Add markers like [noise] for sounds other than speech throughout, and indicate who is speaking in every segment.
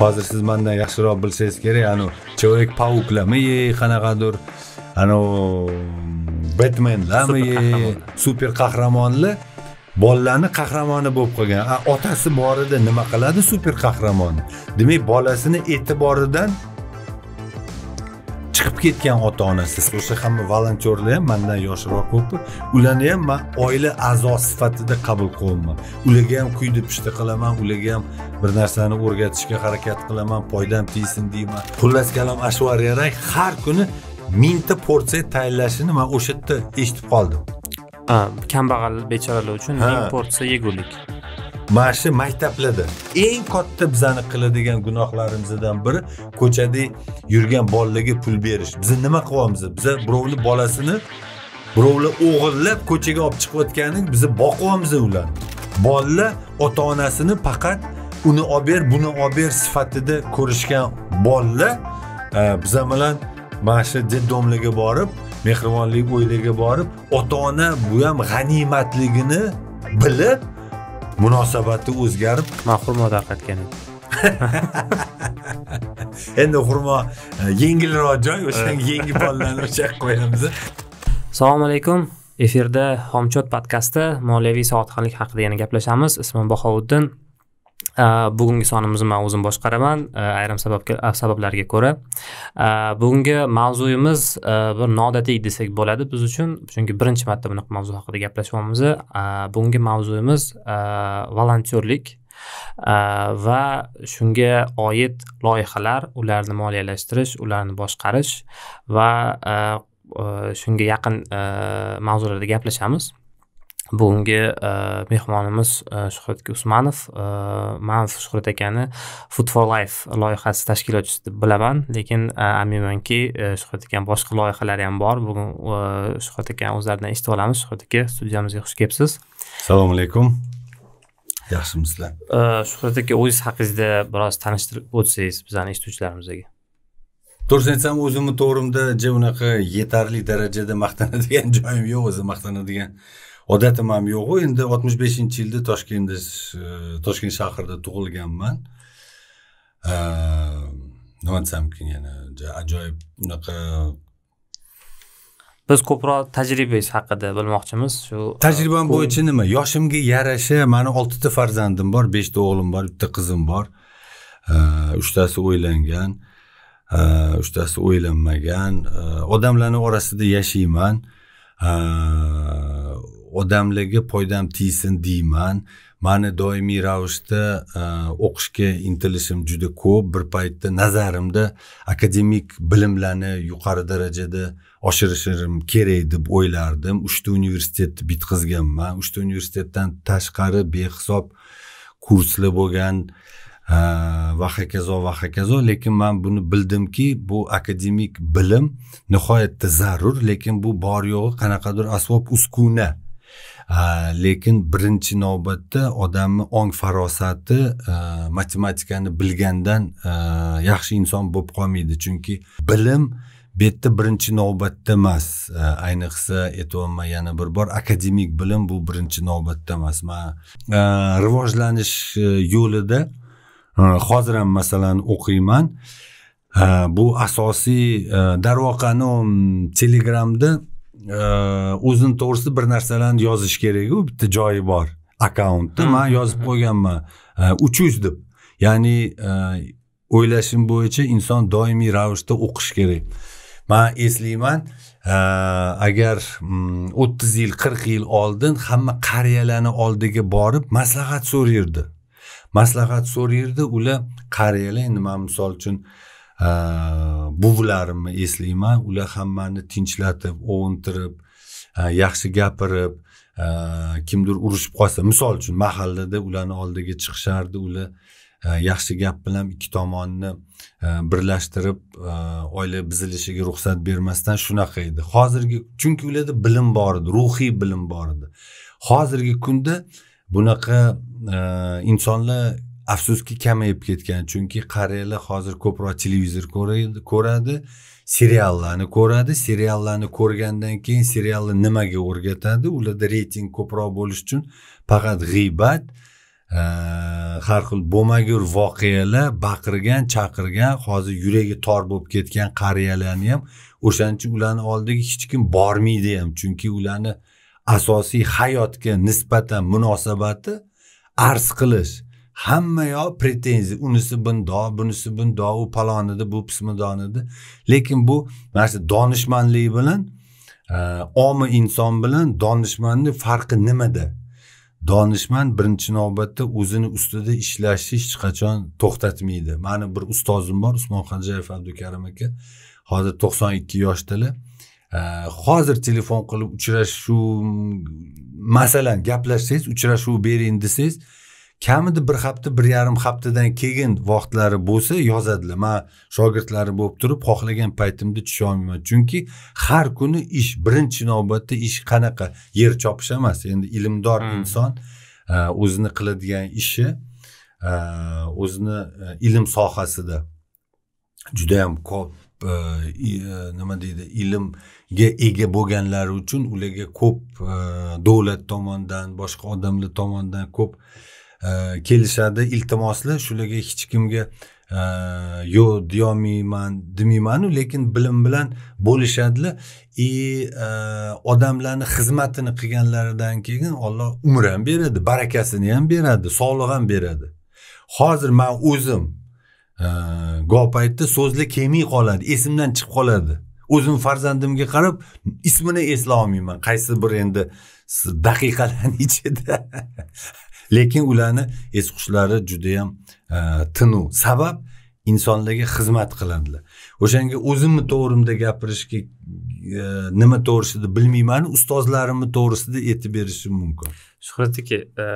Speaker 1: hozir siz mandan yaxshiroq bilsangiz kerak anavi человек паукlarmi qanaqadir anavi betmenlarmi super qahramonlar bolalarni qahramoni bo'lib qolgan otasi borida nima qiladi super qahramon demak bolasini e'tiboridan chiqib ketgan ota onasi o'sha hamma volontyorlar ham mandan yoshroq ko'pi ularni ham man oila a'zosi sifatida qabul qilyapman ularga ham kuydi pishdi qilaman ularga ham bir narsani o'rgatishga harakat qilaman foydam tegsin deyman xullas kalom ashvariyarak har kuni mingta porsiya tayyorlashini man o'sha yerda eshitib qoldim kambag'al bechoralar uchun ming porsiya yegulik mana shu maktablarda eng katta bizani qiladigan gunohlarimizdan biri ko'chada yurgan bolalarga pul berish biz nima qilyapmiz biza birovni bolasini birovlar o'g'irlab ko'chaga olib chiqayotgani biza boqyapmiz ularni bolalar ota onasini faqat uni olib ber buni olib ber sifatida ko'rishgan bolalar e, biza bilan mana shu детдомlarga borib mehribonlik uylarga borib ota ona bu ham g'animatligini bilib munosabati o'zgarib man xurmo tarqatgan [laughs] endi xurmo e, yengilroq joy o'shanga [laughs] yangi bollarni o'sha qo'yamiz e.
Speaker 2: assalomu alaykum efirda homchot podkasti moliyaviy savodxonlik haqida yana gaplashamiz ismim bahovuddin Э, bugungi sonimizni man o'zim boshqaraman e, ayrim sababga sabablarga ko'ra e, bugungi mavzuyimiz e, bir noodatiy desak bo'ladi biz uchun chunki birinchi marta bunaqa mavzu haqida gaplashyapmiz bugungi mavzuyimiz volontyorlik va shunga oid loyihalar ularni moliyalashtirish ularni boshqarish va shunga yaqin mavzularda gaplashamiz bugungi e, mehmonimiz e, shuhrat usmanov e, man shuhrat akani food for life loyihasi tashkilotchisi deb bilaman lekin aminmanki shuhrat akani boshqa loyihalari ham bor bugun shuhrat akani o'zlaridan eshitib olamiz shuhrat aka studiyamizga xush kelibsiz
Speaker 1: assalomu alaykum yaxshimisizlar
Speaker 2: shuhrat aka o'zingiz haqingizda biroz
Speaker 1: tanishtirib o'tsangiz bizani eshituvchilarimizga to'g'risini aytsam o'zimni to'g'rimda unaqa yetarli darajada maqtanadigan [laughs] joyim yo'q o'zi maqtanadigan odatim ham yo'qu endi oltmish beshinchi yilda toshkentda toshkent shahrida tug'ilganman nima desamkin yana ajoyib unaqa biz ko'proq tajribangiz haqida bilmoqchimiz shu tajribam bo'yicha nima yoshimga yarasha mani oltita farzandim bor beshta o'g'lim bor bitta qizim bor uchtasi o'ylangan uchtasi o'ylanmagan odamlarni orasida yashayman odamlarga foydam tegsin deyman mani doimiy ravishda e, o'qishga intilishim juda ko'p bir paytda nazarimda akademik bilimlarni yuqori darajada oshirishim kerak deb o'ylardim uchta universitetni bitqizganman uchta universitetdan tashqari behisob kurslar bo'lgan e, va hokazo va hokazo lekin man buni bildimki bu akademik bilim nihoyatda zarur lekin bu bor yo'g'i qanaqadir asbob uskuna lekin birinchi navbatda odamni ong farosati matematikani bilgandan yaxshi inson bo'lib qolmaydi chunki bilim bu yerda birinchi navbatda emas ayniqsa aytyapman yana bir bor akademik bilim bu birinchi navbatda emas man rivojlanish yo'lida hozir ham masalan o'qiyman bu asosiy darvoqani telegramda o'zini to'g'risida bir narsalarni yozish kerakku bitta joyi bor akkauntni man yozib qo'yganman uch yuz deb ya'ni o'ylashim bo'yicha inson doimiy ravishda o'qish kerak man eslayman agar mm, o'ttiz yil qirq yil oldin hamma qariyalarni oldiga borib maslahat so'rayerdi maslahat so'rayerdi ular qariyalar endi man misol uchun buvilarimni eslayman ular hammani tinchlatib ovuntirib yaxshi gapirib kimdir urushib qolsa misol uchun mahallada ularni oldiga chiqishardi ular yaxshi gap bilan ikki tomonni birlashtirib oila buzilishiga ruxsat bermasdan shunaqa edi hozirgi chunki ularda bilim bor edi ruhiy bilim bor edi hozirgi kunda bunaqa insonlar afsuski kamayib ketgan chunki qariyalar hozir ko'proq televizor ko'radi seriallarni ko'radi seriallarni ko'rgandan keyin serialni nimaga o'rgatadi ularda reyting ko'proq bo'lishi uchun faqat g'iybat e, har xil bo'lmagur voqealar baqirgan chaqirgan hozir yuragi tor bo'lib ketgan qariyalarni ham o'shaning uchun ularni oldiga hech kim bormaydi ham chunki ularni asosiy hayotga nisbatan munosabati arz qilish hamma yo pretenziya unisi bundoq bunisi bundoq u palon edi bu pismidon edi lekin bu mana shu donishmandlik bilan e, omi inson bilan donishmandni farqi nimada donishmand birinchi navbatda o'zini ustida ishlashni hech qachon to'xtatmaydi mani bir ustozim bor usmon xanjayev abdukarim aka hozir to'qson ikki yoshdalar e, hozir telefon qilib uchrashuv masalan gaplashsangiz uchrashuv bering desangiz kamida bir hafta bir yarim haftadan keyin vaqtlari bo'lsa yozadilar man shogirdlari bo'lib turib xohlagan paytimda tusholmayman chunki har kuni ish birinchi navbatda ish qanaqa yer chopish emas endi ilmdor hmm. inson e, o'zini qiladigan ishi e, o'zini e, ilm sohasida judayam ko'p nima deydi ilmga ega bo'lganlari uchun ularga ko'p davlat tomonidan boshqa odamlar tomonidan ko'p kelishadi iltimosli shularga hech kimga yo'q deyolmayman demaymanu lekin bilim bilan bo'lishadilar и odamlarni xizmatini qilganlaridan keyin olloh umr ham beradi barakasini ham beradi sog'lig' ham beradi hozir man o'zim goh paytda so'zlar kelmay qoladi esimdan chiqib qoladi o'zim farzandimga qarab ismini eslay olmayman qaysi bir endi daqiqalarni ichida [laughs] lekin ularni es hushilari judayam e, tinu sabab insonlarga xizmat qiladilar o'shanga o'zimni to'g'rimda gapirishga e, nima to'g'risida bilmayman ustozlarimni to'g'risida aytib berishim mumkin
Speaker 2: shuhrat aka e,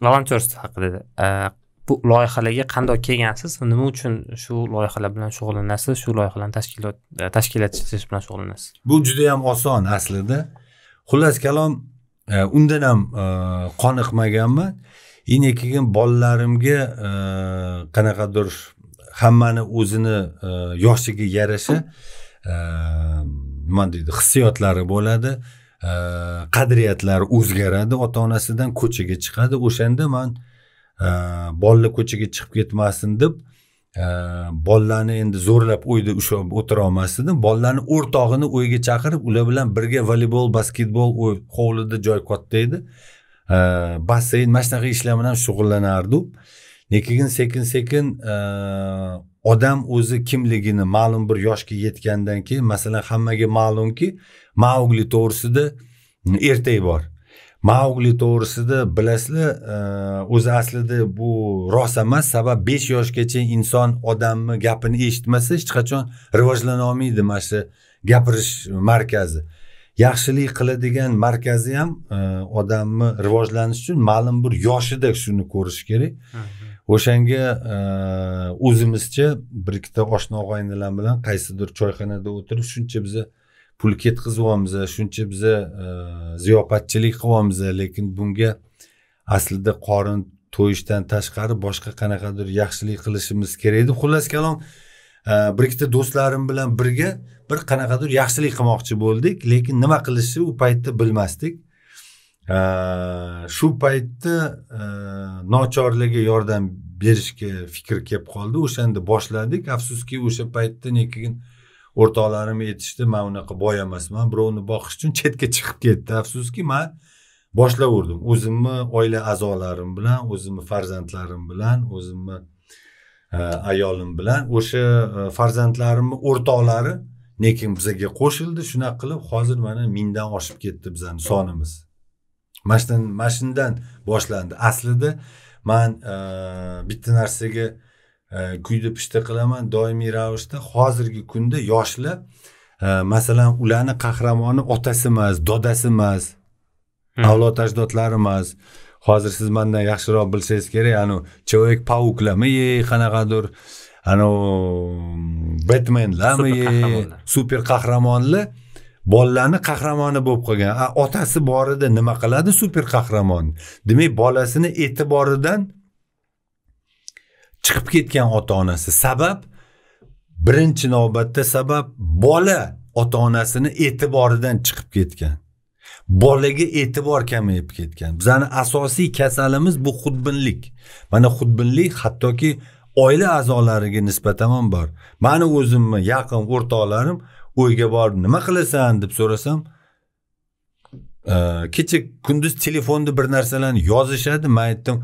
Speaker 2: volontyor haqida bu loyihalarga qandoq kelgansiz nima uchun shu loyihalar bilan shug'ullanasiz shu loyihalarni tashkilot tashkil etish bilan
Speaker 1: shug'ullanasiz bu juda yam oson aslida xullas kalom E, undan ham e, qoniqmaganman endi keyin bolalarimga e, qanaqadir hammani o'zini yoshiga yarasha nima deydi hissiyotlari bo'ladi qadriyatlari o'zgaradi ota onasidan ko'chaga chiqadi o'shanda man bolalar ko'chaga chiqib ketmasin deb bolalarni endi zo'rlab uyda ushlab o'tirolmas edim bolalarni o'rtog'ini o'yga chaqirib ular bilan birga voleybol basketbol hovlida joy katta edi basseyn mana shunaqa ishlar bilan shug'ullanardi lekin sekin sekin odam o'zi kimligini ma'lum bir yoshga yetgandan keyin masalan hammaga ma'lumki maugli to'g'risida mm, ertak bor maugli to'g'risida bilasizlar o'zi aslida bu rost emas sabab besh yoshgacha inson odamni gapini eshitmasa hech qachon rivojlana olmaydi mana shu gapirish markazi yaxshilik qiladigan markazi ham odamni rivojlanishi uchun ma'lum bir yoshida shuni ko'rish kerak o'shanga o'zimizcha bir ikkita oshna og'aynilar bilan qaysidir choyxonada o'tirib shuncha biza pul ketkazyapmiz shuncha biza e, ziyofatchilik qilyapmiz lekin bunga aslida qorin to'yishdan tashqari boshqa qanaqadir yaxshilik qilishimiz kerak edi xullas kalom e, bir ikkita do'stlarim bilan birga bir qanaqadir yaxshilik qilmoqchi bo'ldik lekin nima qilishni u paytda bilmasdik e, shu paytda nochorlarga yordam berishga fikr kelib qoldi o'shanda boshladik afsuski o'sha paytda keyin o'rtoqlarim aytishdi man unaqa boy emasman birovni boqish uchun chetga chiqib ketdi afsuski man boshlaverdim o'zimni oila a'zolarim bilan o'zimni farzandlarim bilan o'zimni e, ayolim bilan o'sha e, farzandlarimni o'rtoqlari lekin bizaga qo'shildi shunaqa qilib hozir mana mingdan oshib ketdi bizani sonimiz mana shundan boshlandi aslida man e, bitta narsaga kuyni э, pishta qilaman doimiy ravishda hozirgi kunda yoshlar e, masalan ularni qahramoni otasi emas dodasi emas hmm. avlod ajdodlari emas hozir siz mandan yaxshiroq bilsangiz kerak anavi человек pauklarmi qanaqadir anavi betmenlarmi super qahramonlar bolalarni qahramoni bo'lib qolgan otasi borida nima qiladi super qahramon demak bolasini e'tiboridan chiqib ketgan ota onasi sabab birinchi navbatda sabab bola ota onasini e'tiboridan chiqib ketgan bolaga e'tibor kamayib ketgan bizani asosiy kasalimiz bu xudbinlik mana xudbinlik hattoki oila a'zolariga nisbatan ham bor mani o'zimni yaqin o'rtoqlarim uyga borib nima qilasan deb so'rasam kecha kunduz telefonda bir narsalarni yozishadi man aytdim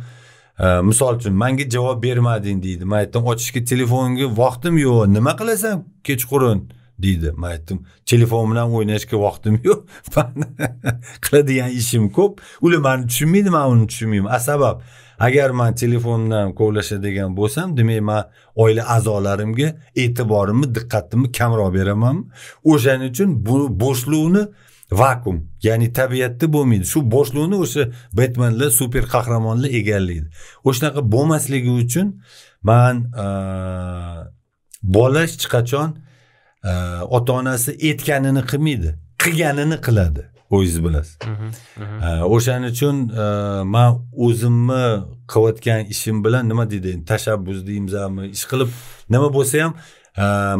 Speaker 1: Э, misol uchun manga javob bermading deydi man aytdim ochishga telefonga vaqtim yo'q nima qilasan kechqurun deydi man aytdim telefon bilan o'ynashga vaqtim yo'q [laughs] qiladigan ishim ko'p ular mani tushunmaydi man uni tushunmayman a sabab agar man telefon bilan kovlashadigan bo'lsam demak man oila a'zolarimga e'tiborimni diqqatimni kamroq beramanmi o'shaning uchun bu bo'shliqni vakuum ya'ni tabiatda bo'lmaydi shu bo'shliqni o'sha betmenlar super qahramonlar egallaydi o'shanaqa bo'lmasligi uchun man e, bola hech qachon e, ota onasi aytganini qilmaydi qilganini qiladi o'zingiz bilasiz e, o'shaning uchun man o'zimni qilayotgan ishim bilan nima deydi tashabbus deymizmi ish qilib nima bo'lsa ham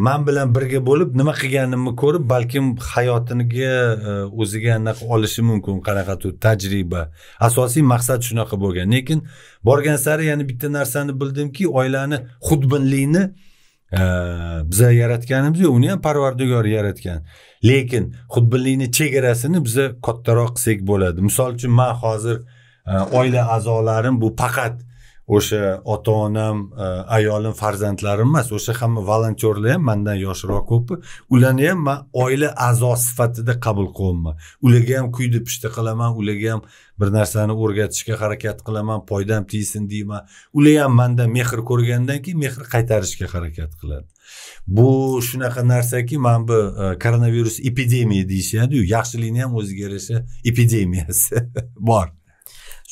Speaker 1: man bilan birga bo'lib nima qilganimni ko'rib balkim hayotiga e, o'ziga anaqa olishi mumkin qanaqadir tajriba asosiy maqsad shunaqa bo'lgan lekin borgan sari yana bitta narsani bildimki oilani xudbinlikni e, biza yaratganimiz yo'q uni ham parvardigor yaratgan lekin xudbinlikni chegarasini biza kattaroq qilsak bo'ladi misol uchun man hozir e, oila a'zolarim bu faqat o'sha ota onam e, ayolim farzandlarim emas o'sha hamma volontyorlar ham mandan yoshroq ko'pi ularni ham man oila a'zosi sifatida qabul qilyapman ularga ham kuydi pishdi qilaman ularga ham bir narsani o'rgatishga harakat qilaman foydam tegsin deyman ular ham mandan mehr ko'rgandan keyin mehr qaytarishga harakat qiladi bu shunaqa narsaki mana bu e, koronavirus epidemiya deyishadiyu yaxshilikni ham o'ziga yarasha epidemiyasi [laughs] bor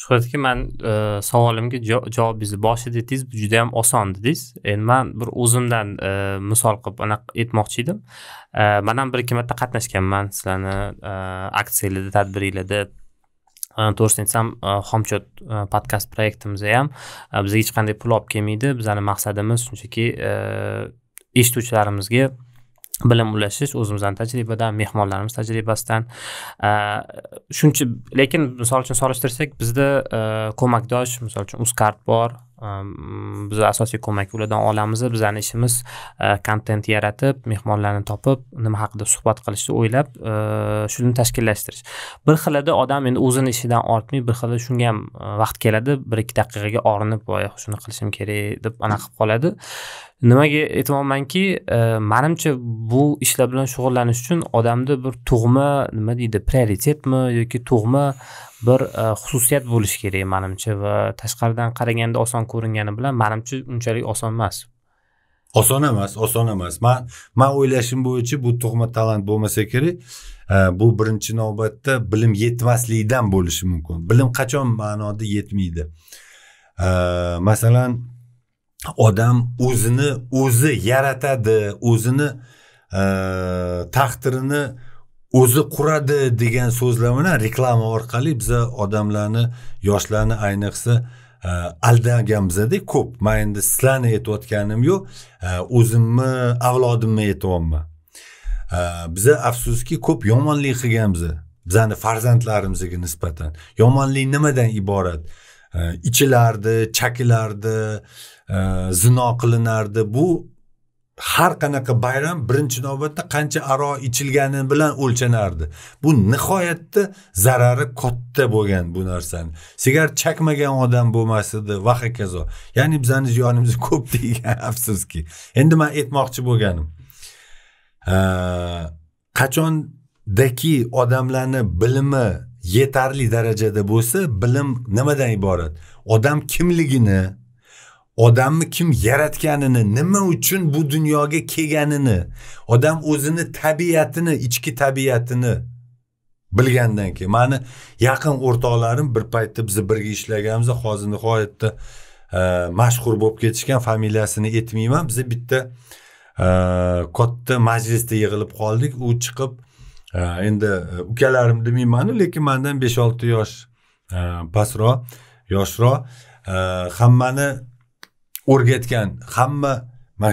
Speaker 2: shuhrat man e, savolimga javobingizni boshida aytdingiz bu juda yam oson dedingiz endi man bir o'zimdan e, misol qilib anaqa aytmoqchi edim e, man ham bir ikki marta qatnashganman sizlarni aksiyalarda tadbirlarda to'g'risini aytsam xomchot podkast proyektimizda ham bizga hech qanday pul olib kelmaydi bizani maqsadimiz shunchaki eshituvchilarimizga bilim ulashish o'zimizdan tajribadan mehmonlarimiz tajribasidan shuncha lekin misol uchun solishtirsak bizda ko'makdosh misol uchun uzcard bor biz asosiy ko'mak ulardan olamiz bizani ishimiz kontent e, yaratib mehmonlarni topib nima haqida suhbat qilishni o'ylab e, shuni tashkillashtirish bir xilida odam endi o'zini ishidan ortmay bir xilda shunga ham e, vaqt keladi bir ikki daqiqaga orinib voy shuni qilishim kerak deb anaqa qilib qoladi nimaga aytyapmanki manimcha bu ishlar bilan shug'ullanish uchun odamda bir tug'ma nima deydi prioritetmi yoki tug'ma bir e, xususiyat bo'lishi kerak manimcha va tashqaridan qaraganda oson ko'ringani bilan manimcha unchalik oson emas
Speaker 1: oson emas oson emas man man o'ylashim bo'yicha bu tug'ma talant bo'lmasa kerak e, bu birinchi navbatda bilim yetmasligidan bo'lishi mumkin bilim qachon ma'noda yetmaydi e, masalan odam o'zini o'zi yaratadi o'zini taqdirini o'zi quradi degan so'zlar bilan reklama orqali biza odamlarni yoshlarni ayniqsa e, aldaganmizda ko'p man endi sizlarni aytayotganim yo'q e, o'zimni avlodimni aytyapman e, biza afsuski ko'p yomonlik qilganmiz bizani farzandlarimizga nisbatan yomonlik nimadan iborat ichilardi chakilardi zino qilinardi bu har qanaqa bayram birinchi navbatda qancha aro ichilgani bilan o'lchanardi bu nihoyatda zarari katta bo'lgan bu narsani sigaret chakmagan odam bo'lmas edi va hokazo ya'ni bizani ziyonimiz [laughs] ko'p degan afsuski endi man aytmoqchi bo'lganim qachondaki odamlarni bilimi yetarli darajada bo'lsa bilim nimadan iborat odam kimligini odamni kim yaratganini nima uchun bu dunyoga kelganini odam o'zini tabiatini ichki tabiatini bilgandan keyin mani yaqin o'rtoqlarim bir paytda biz birga ishlaganmiz hozir nihoyatda e, mashhur bo'lib ketishgan familiyasini aytmayman biza bitta e, katta majlisda yig'ilib qoldik u chiqib e, endi ukalarim demaymanu lekin mandan besh olti yosh pastroq yoshroq hammani o'rgatgan hamma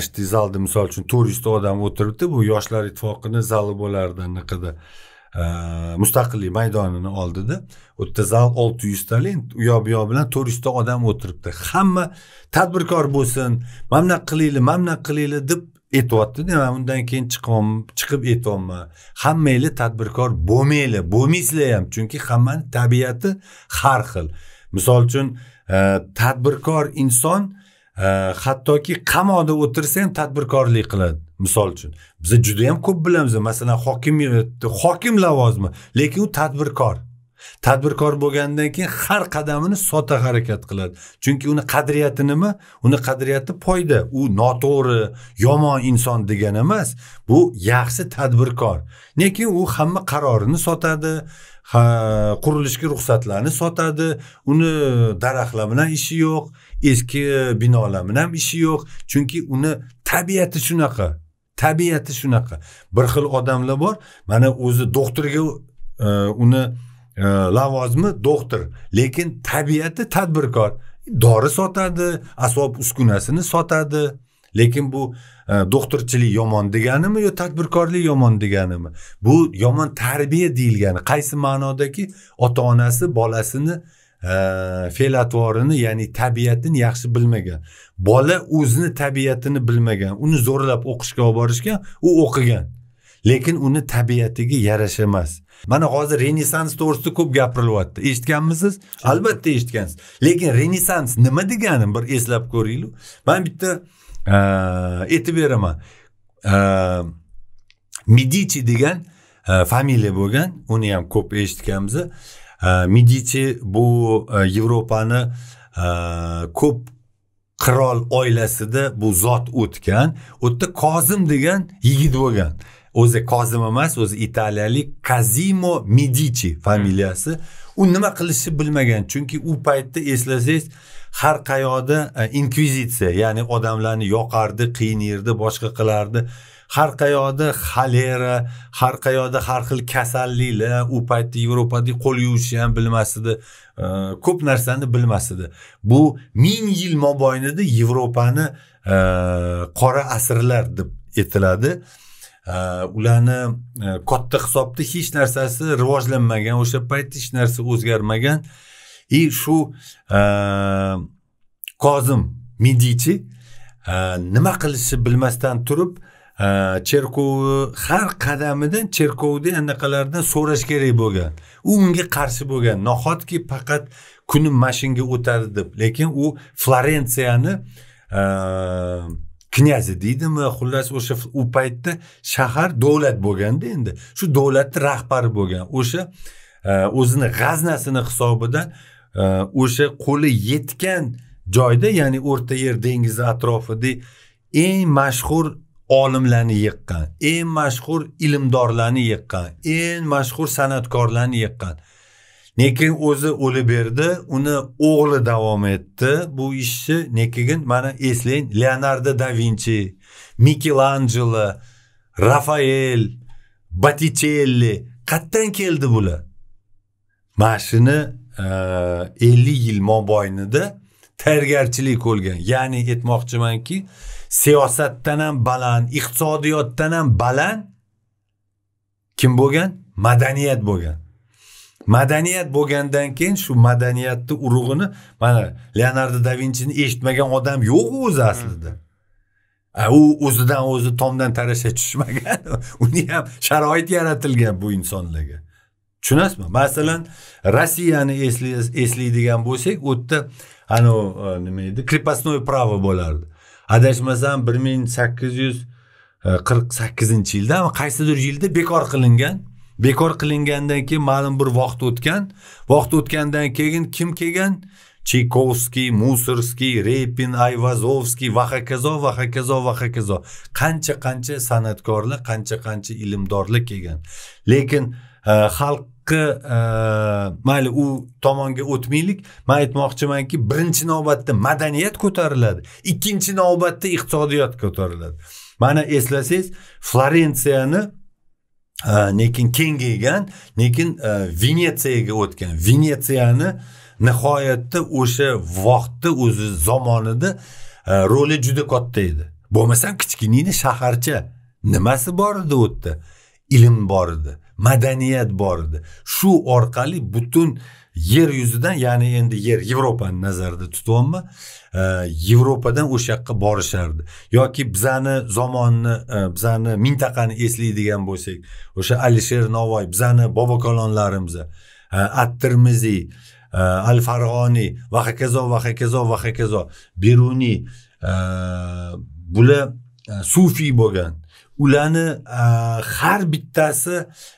Speaker 1: shu zalda misol uchun to'rt yuzta odam o'tiribdi bu yoshlar ittifoqini zali bo'lardi anaqada e, mustaqillik maydonini oldida u yerda zal olti yuztali u yoq bu yoq bilan to'rt yuzta odam o'tiribdi hamma tadbirkor bo'lsin mana bunaqa qilinglar mana bunaqa qilinglar deb aytyaptida man undan keyin chiqib aytyapman hammanglar tadbirkor bo'lmanglar bo'lmaysizlar ham chunki hammani tabiati har xil misol uchun e, tadbirkor inson hattoki qamoqda o'tirsa ham tadbirkorlik qiladi misol uchun juda judayam ko'p bilamiz masalan hokim hokim lavozimi lekin u tadbirkor tadbirkor bo'lgandan keyin har qadamini sota harakat qiladi chunki uni qadriyati nima uni qadriyati foyda u noto'g'ri yomon inson degani emas bu yaxshi tadbirkor lekin u hamma qarorini sotadi qurilishga ruxsatlarni sotadi uni daraxtlar bilan ishi yo'q eski binolar bilan ham ishi yo'q chunki uni tabiati shunaqa tabiati shunaqa bir xil odamlar bor mana o'zi doktorga e, uni Э, lavozimi doktor lekin tabiati tadbirkor dori sotadi asbob uskunasini sotadi lekin bu e, doktorchilik yomon deganimi yo tadbirkorlik yomon deganimi bu yomon tarbiya deyilgani qaysi ma'nodaki ota onasi bolasini e, fe'latvorini fe'l atvorini ya'ni tabiatini yaxshi bilmagan bola o'zini tabiatini bilmagan uni zo'rlab o'qishga olib borishgan u o'qigan lekin uni tabiatiga yarasha emas mana hozir renessans to'g'risida ko'p gapirilyapti eshitganmisiz albatta eshitgansiz lekin renessans nima degani bir eslab ko'ringlar man bitta e, aytib beraman e, medichi degan e, familiya bo'lgan uni ham ko'p eshitganmiz medichi bu yevropani ko'p qirol oilasida bu zot o'tgan u yerda kozim degan yigit bo'lgan o'zi kozim emas o'zi italiyalik kazimo medichi familiyasi u nima qilishni bilmagan chunki u paytda eslasangiz har qayoqda e, inkvizitsiya ya'ni odamlarni yoqardi qiynardi boshqa qilardi har qayoqda xolera har qayoqda har xil kasalliklar u paytda yevropada qo'l yuvishni ham bilmas edi e, ko'p narsani bilmas edi bu ming yil mobaynida yevropani e, qora asrlar deb aytiladi ularni e, katta hisobda hech narsasi rivojlanmagan o'sha paytda hech narsa o'zgarmagan и shu kozim e, mediti e, nima qilishni bilmasdan turib cherkovni har qadamidan cherkovni anaqalardan so'rash kerak bo'lgan u unga qarshi bo'lgan nahotki faqat kuni mashinga o'tadi deb lekin u florensiyani knyazi deydimi xullas o'sha u paytda shahar davlat bo'lganda endi shu davlatni rahbari bo'lgan o'sha e, o'zini g'aznasini hisobidan e, o'sha qo'li yetgan joyda ya'ni o'rta yer dengizi atrofida eng mashhur olimlarni yiqqan eng mashhur ilmdorlarni yiqqan eng mashhur san'atkorlarni yiqqan lekin o'zi o'lib berdi uni o'g'li davom etdi bu ishni nekigin mana eslang leonardo da vinchi mikelanjelo rafael batichelli qayerdan keldi bular mana shuni ellik yil mobaynida tayyorgarchilik ko'rgan ya'ni aytmoqchimanki siyosatdan ham baland iqtisodiyotdan ham baland kim bo'lgan madaniyat bo'lgan madaniyat bo'lgandan keyin shu madaniyatni urug'ini mana leonardo da vinchini eshitmagan odam yo'q o'zi aslida hmm. u o'zidan o'zi tomdan tarasha tushmagan [laughs] uni ham sharoit yaratilgan bu insonlarga tushunasizmi masalan rossiyani eslaydigan bo'lsak u yerda anavi nima edi крепостное право bo'lardi adashmasam bir ming sakkiz yuz e, qirq sakkizinchi yildami qaysidir yilda bekor qilingan bekor qilingandan keyin ma'lum bir vaqt o'tgan vaqt o'tgandan keyin kim kelgan chaykovskiy musorskiy repin ayvazovskiy va hokazo va hokazo va hokazo qancha qancha san'atkorlar qancha qancha ilmdorlar kelgan lekin e, xalqni e, mayli u tomonga o'tmaylik man aytmoqchimanki birinchi navbatda madaniyat ko'tariladi ikkinchi navbatda iqtisodiyot ko'tariladi mana eslasangiz florensiyani lekin э, kengaygan lekin э, venetsiyaga o'tgan venetsiyani nihoyatda o'sha vaqtda o'zi zamonida э, roli juda katta edi bo'lmasam kichkinagina shaharcha nimasi bor edi u yerda ilm bor edi madaniyat bor edi shu orqali butun yer yuzidan ya'ni endi yer yevropani nazarda tutyapman e, yevropadan o'sha yoqqa borishardi yoki bizani zamonni e, bizani mintaqani eslaydigan bo'lsak o'sha alisher navoiy bizani bobokalonlarimiz e, at termiziy al farg'oniy va hokazo va hokazo va hokazo beruniy bular sufiy bo'lgan ularni e, har bittasi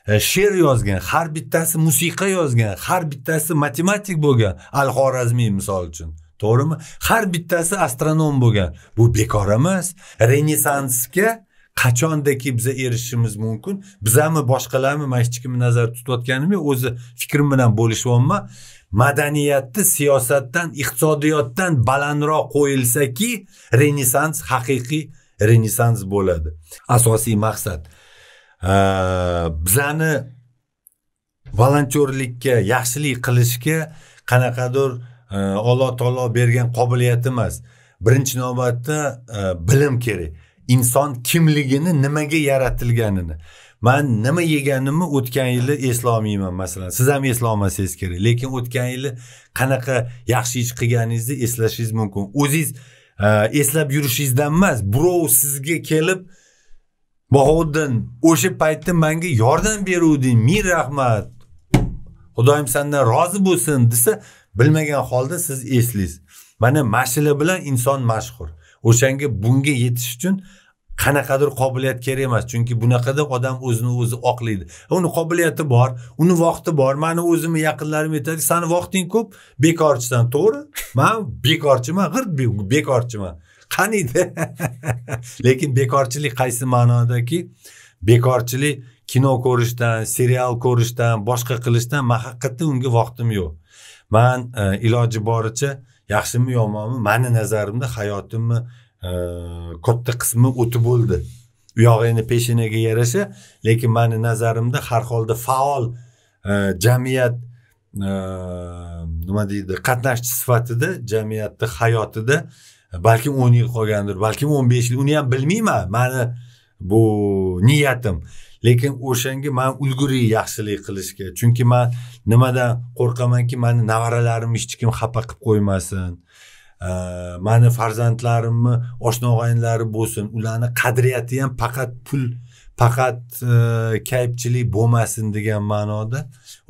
Speaker 1: e, she'r yozgan har bittasi musiqa yozgan har bittasi matematik bo'lgan al xorazmiy misol uchun to'g'rimi har bittasi astronom bo'lgan bu bekor emas renessansga qachondaki biza erishishimiz mumkin bizami boshqalarmi mana hech kimni nazarda tutayotganim yo'q o'zi fikrim bilan bo'lishyapman madaniyatni siyosatdan iqtisodiyotdan balandroq qo'yilsaki renessans haqiqiy renessans bo'ladi asosiy maqsad bizani volontyorlikka yaxshilik qilishga qanaqadir alloh taolo bergan qobiliyat emas birinchi navbatda bilim kerak inson kimligini nimaga yaratilganini man nima yeganimni o'tgan yili eslolmayman masalan siz ham eslolmasangiz kerak lekin o'tgan yili qanaqa yaxshi ish qilganingizni eslashingiz mumkin o'zingiz Э, eslab yurishingizdan emas birov sizga kelib bahovuddin o'sha paytda manga yordam beruvding ming rahmat xudoyim sandan rozi bo'lsin desa bilmagan holda siz eslaysiz mana mashina bilan inson mashhur o'shanga bunga yetish uchun qanaqadir qobiliyat kerak emas chunki bunaqada odam o'zini o'zi oqlaydi uni qobiliyati bor uni vaqti bor mani o'zimni yaqinlarim aytadi sani vaqting ko'p bekorchisan to'g'ri man bekorchiman g'irt bekorchiman qaniydi [laughs] lekin bekorchilik qaysi ma'nodaki bekorchilik kino ko'rishdan serial ko'rishdan boshqa qilishdan man haqiqatda unga vaqtim yo'q man e, iloji boricha yaxshimi yomonmi mani nazarimda hayotimni katta qismi o'tib bo'ldi u yog'i endi peshonaga yarasha lekin mani nazarimda har holda faol e, jamiyat e, nima deydi qatnashchi sifatida jamiyatni hayotida balkim o'n yil qolgandir balkim o'n besh yil uni ham bilmayman mani bu niyatim lekin o'shanga man ulguriy yaxshilik qilishga chunki man nimadan qo'rqamanki mani nevaralarimni hech kim xafa qilib qo'ymasin Э, mani farzandlarimni oshna og'aynilari bo'lsin ularni qadriyati ham faqat pul faqat e, kayibchilik bo'lmasin degan ma'noda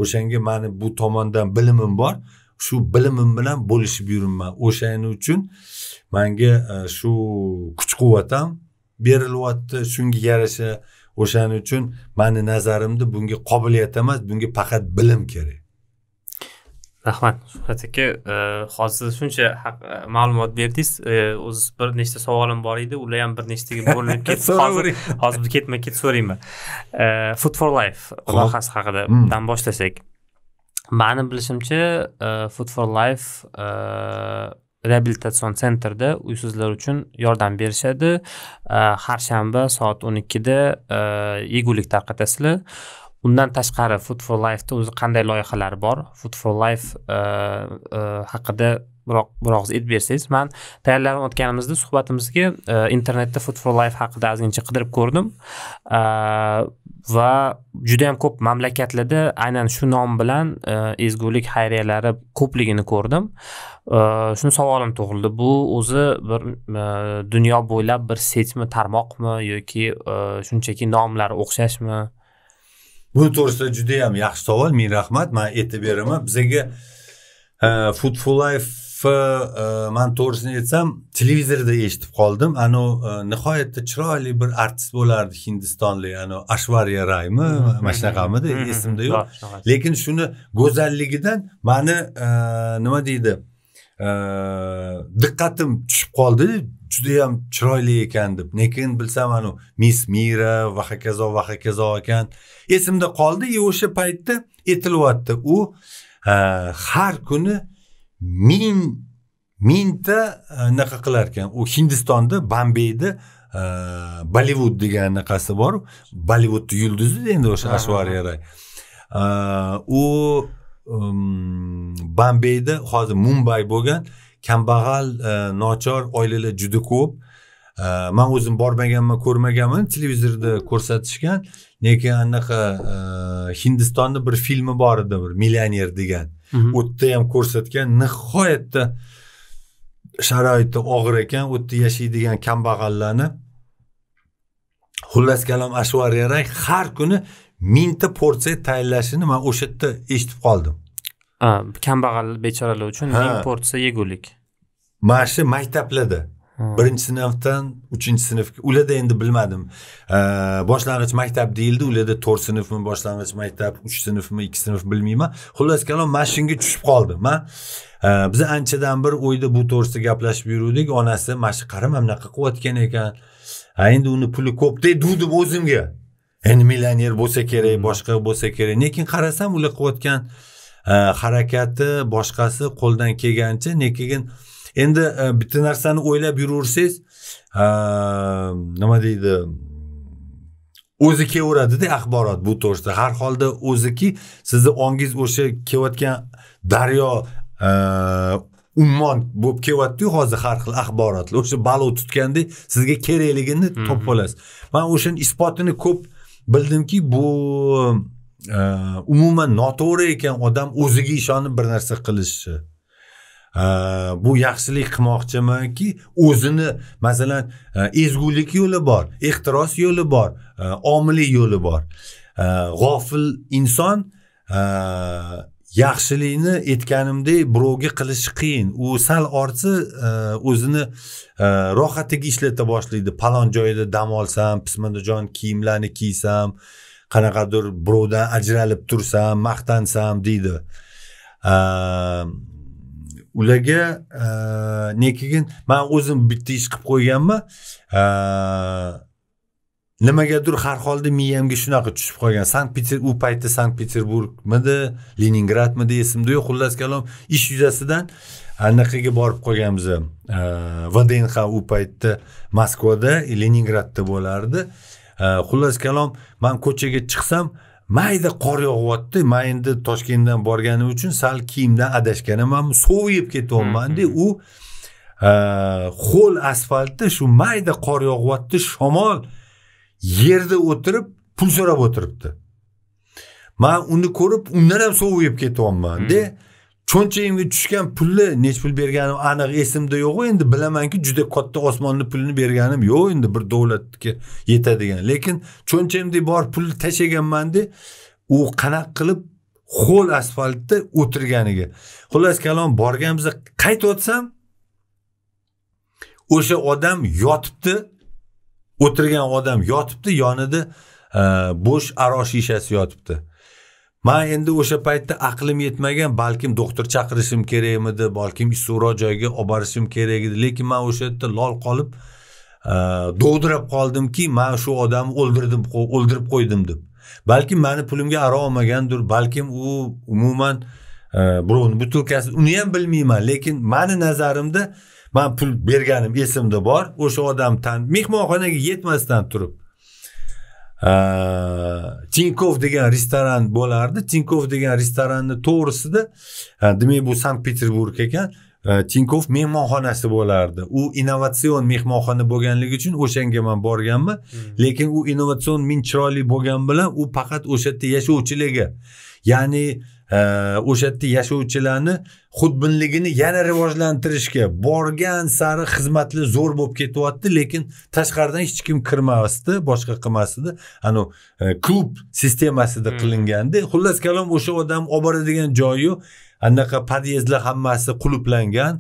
Speaker 1: o'shanga mani bu tomondan bilimim bor shu bilimim bilan bo'lishib yuribman o'shani uchun manga e, shu kuch quvvat ham berilyapti shunga yarasha o'shaning uchun mani nazarimda bunga qobiliyat emas bunga faqat bilim kerak rahmat
Speaker 2: shuhrat aka e, hozir shuncha e, ma'lumot berdingiz e, o'zi bir nechta savolim bor edi ular ham bir nechtaga bo'linib ketdi [laughs] hozir [laughs] hozir ketma ket so'rayman food for life loyihasi haqidadan hmm. boshlasak mani bilishimcha food for life reabilitatsion sentrda uysizlar uchun yordam berishadi har shanba soat o'n ikkida yegulik tarqatasizlar undan tashqari food for lifeni o'zi qanday loyihalari bor food for life e, e, haqida biroq bir og'iz aytib bersangiz man tayyorlanib o'tganimizda suhbatimizga e, internetda food for life haqida ozgincha qidirib ko'rdim va juda yam ko'p mamlakatlarda aynan shu nom bilan ezgulik xayriyalari ko'pligini ko'rdim shuni savolim tug'ildi bu o'zi bir dunyo bo'ylab bir
Speaker 1: sechmi tarmoqmi yoki shunchaki nomlari o'xshashmi bu to'g'risida yam yaxshi savol ming rahmat man aytib beraman bizaga e, food for life e, man to'g'risini aytsam televizorda eshitib qoldim anavi e, nihoyatda chiroyli bir artist bo'lardi hindistonlik anavi ashvariya raymi mhm. mana shunaqamidi mhm. esimda yo'q lekin shuni go'zalligidan mani nima deydi diqqatim tushib qoldi juda yam chiroyli ekan deb lekin bilsam anu miss mira va hokazo va hokazo ekan esimda qoldi и o'sha paytda aytilyapti u har kuni ming mingta anaqa qilar ekan u hindistonda bambayda bollivud degan anaqasi bor bollivudni yulduzi endi o'sha ashvariya ray u um, bambayda hozir mumbay bo'lgan kambag'al e, nochor oilalar juda ko'p e, man o'zim bormaganman ko'rmaganman televizorda ko'rsatishgan lekin anaqa e, hindistonni bir filmi bor edi bir millioner degan u mhm. yerda ham ko'rsatgan nihoyatda sharoiti og'ir ekan u yerda yashaydigan kambag'allarni xullas kalom ashvariyarak har kuni mingta porsiya tayyorlashini man o'sha yerda eshitib qoldim kambag'al bechoralar uchun ming yegulik mana shu maktablarda birinchi sinfdan uchinchi sinfga ularda endi bilmadim boshlang'ich maktab deyildi ularda to'rt sinfmi boshlang'ich maktab uch sinfmi ikki sinf bilmayman xullas kalom mana shunga tushib qoldim man biz anchadan bir o'yda bu to'g'risida gaplashib yuruvdik onasi mana shu mana bunaqa qilayotgan ekan ha endi uni puli ko'pda duvdim o'zimga endi millioner bo'lsa kerak hmm. boshqa bo'lsa kerak lekin qarasam ular qilayotgan Э, harakati boshqasi qo'ldan kelgancha lekin endi e, bitta narsani o'ylab yuraversangiz e, nima deydi o'zi kelaveradida axborot bu to'g'risida har holda o'ziki sizni ongingiz o'sha kelayotgan daryo e, ummon bo'lib kelyaptiyu hozir har xil axborotlar o'sha balov tutgandek sizga kerakligini topib olasiz man o'shani isbotini ko'p bildimki bu umuman noto'g'ri ekan odam o'ziga ishonib bir narsa qilishi bu yaxshilik qilmoqchimanki o'zini masalan e, ezgulik yo'li bor ehtiros yo'li bor e, omili yo'li bor g'ofil inson e, yaxshilikni aytganimdek birovga qilish qiyin u sal ortsa o'zini rohatiga ishlata boshlaydi palon joyda dam olsam pismadajon kiyimlarni kiysam qanaqadir birovdan ajralib tursam maqtansam deydi ularga nekigin man o'zim bitta ish qilib qo'yganman nimagadir har holda miyamga shunaqa tushib qolgan sankt peter u paytda sankt peterburgmidi leningradmidi esimda yo'q xullas kalom ish yuzasidan anaqaga borib qolganmiz vdnx u paytda moskvada leningradda bo'lardi Э, xullas kalom man ko'chaga chiqsam mayda qor yog'yapti man endi toshkentdan borganim uchun sal kiyimdan adashganim ham soviyib ketyapmanda mm-hmm. u e, ho'l asfaltda shu mayda qor yog'yapti shamol yerda o'tirib pul so'rab o'tiribdi man uni ko'rib undan ham soviyib ketyapmanda cho'nchagimga tushgan pulni nechi pul berganim aniq esimda yo'qu endi bilamanki juda katta osmonni pulini berganim yo'q endi bir davlatga yetadigan lekin cho'ntagimda bor pulni tashlaganmanda u qanaqa qilib ho'l asfaltda o'tirganiga xullas kalom borganimizda qaytayotsam o'sha odam yotibdi o'tirgan odam yotibdi yonida e, bo'sh aro shishasi yotibdi man endi o'sha paytda aqlim yetmagan balkim doktor chaqirishim kerakmidi balkim issiqroq joyga olib borishim kerak edi lekin man o'sha yerda lol qolib e, dovdirab qoldimki man shu odamni o'ldirdim o'ldirib qo'ydim deb balkim mani pulimga aro olmagandir balkim u umuman e, birovni butilkasi uni ham bilmayman lekin mani nazarimda man pul berganim esimda bor o'sha odam tan mehmonxonaga yetmasdan turib tinkov degan restoran bo'lardi tinkov degan restoranni to'g'risida э, demak bu sankt peterburg ekan tinkov э, mehmonxonasi bo'lardi u innovatsion mehmonxona bo'lganligi uchun o'shanga man borganman hmm. lekin u innovatsion min chiroyli bo'lgani bilan u faqat o'sha yerda yashovchilarga ya'ni o'sha yerda yashovchilarni xudbinligini yana rivojlantirishga borgan sari xizmatli zo'r bo'lib ketyapti lekin tashqaridan hech kim kirmasdi boshqa qilmasdi anavi e, klub sistemasida hmm. qilinganda xullas kalom o'sha odam olib boradigan joyi yo'q anaqa podyezdlar hammasi quluplangan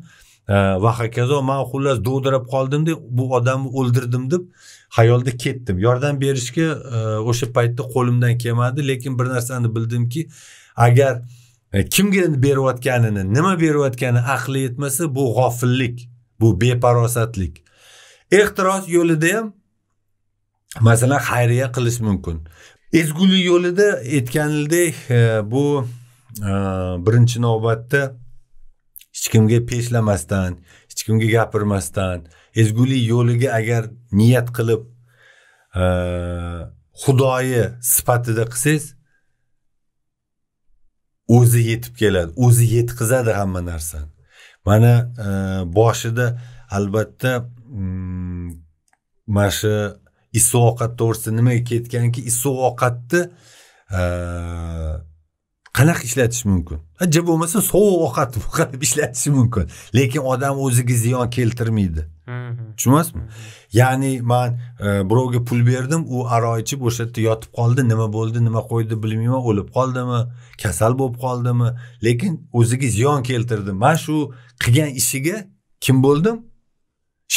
Speaker 1: va hokazo man xullas dovdirab qoldimda bu odamni o'ldirdim deb xayolda ketdim yordam berishga e, o'sha paytda qo'limdan kelmadi lekin bir narsani bildimki agar e, kimga berayotganini nima berayotgani aqli yetmasa bu g'ofillik bu beparosatlik ehtiros yo'lida ham masalan xayriya qilish mumkin ezgulik yo'lida aytganidek e, bu e, birinchi navbatda hech kimga peshlamasdan hech kimga gapirmasdan ezgulik yo'liga agar niyat qilib xudoyi sifatida qilsangiz o'zi yetib keladi o'zi yetkazadi hamma narsani mana e, boshida albatta mm, mana shu issiq ovqat to'g'risida nimaga ketganki issiq ovqatni e, qanaqa ishlatish mumkin ja bo'lmasa sovuq ovqatni [laughs] qilib ishlatish mumkin lekin odam o'ziga ziyon keltirmaydi tushunyapsizmi ya'ni man e, birovga pul berdim u aro ichib o'sha yerda yotib qoldi nima bo'ldi nima qo'ydi bilmayman o'lib qoldimi kasal bo'lib qoldimi lekin o'ziga ziyon keltirdim man shu qilgan ishiga kim bo'ldim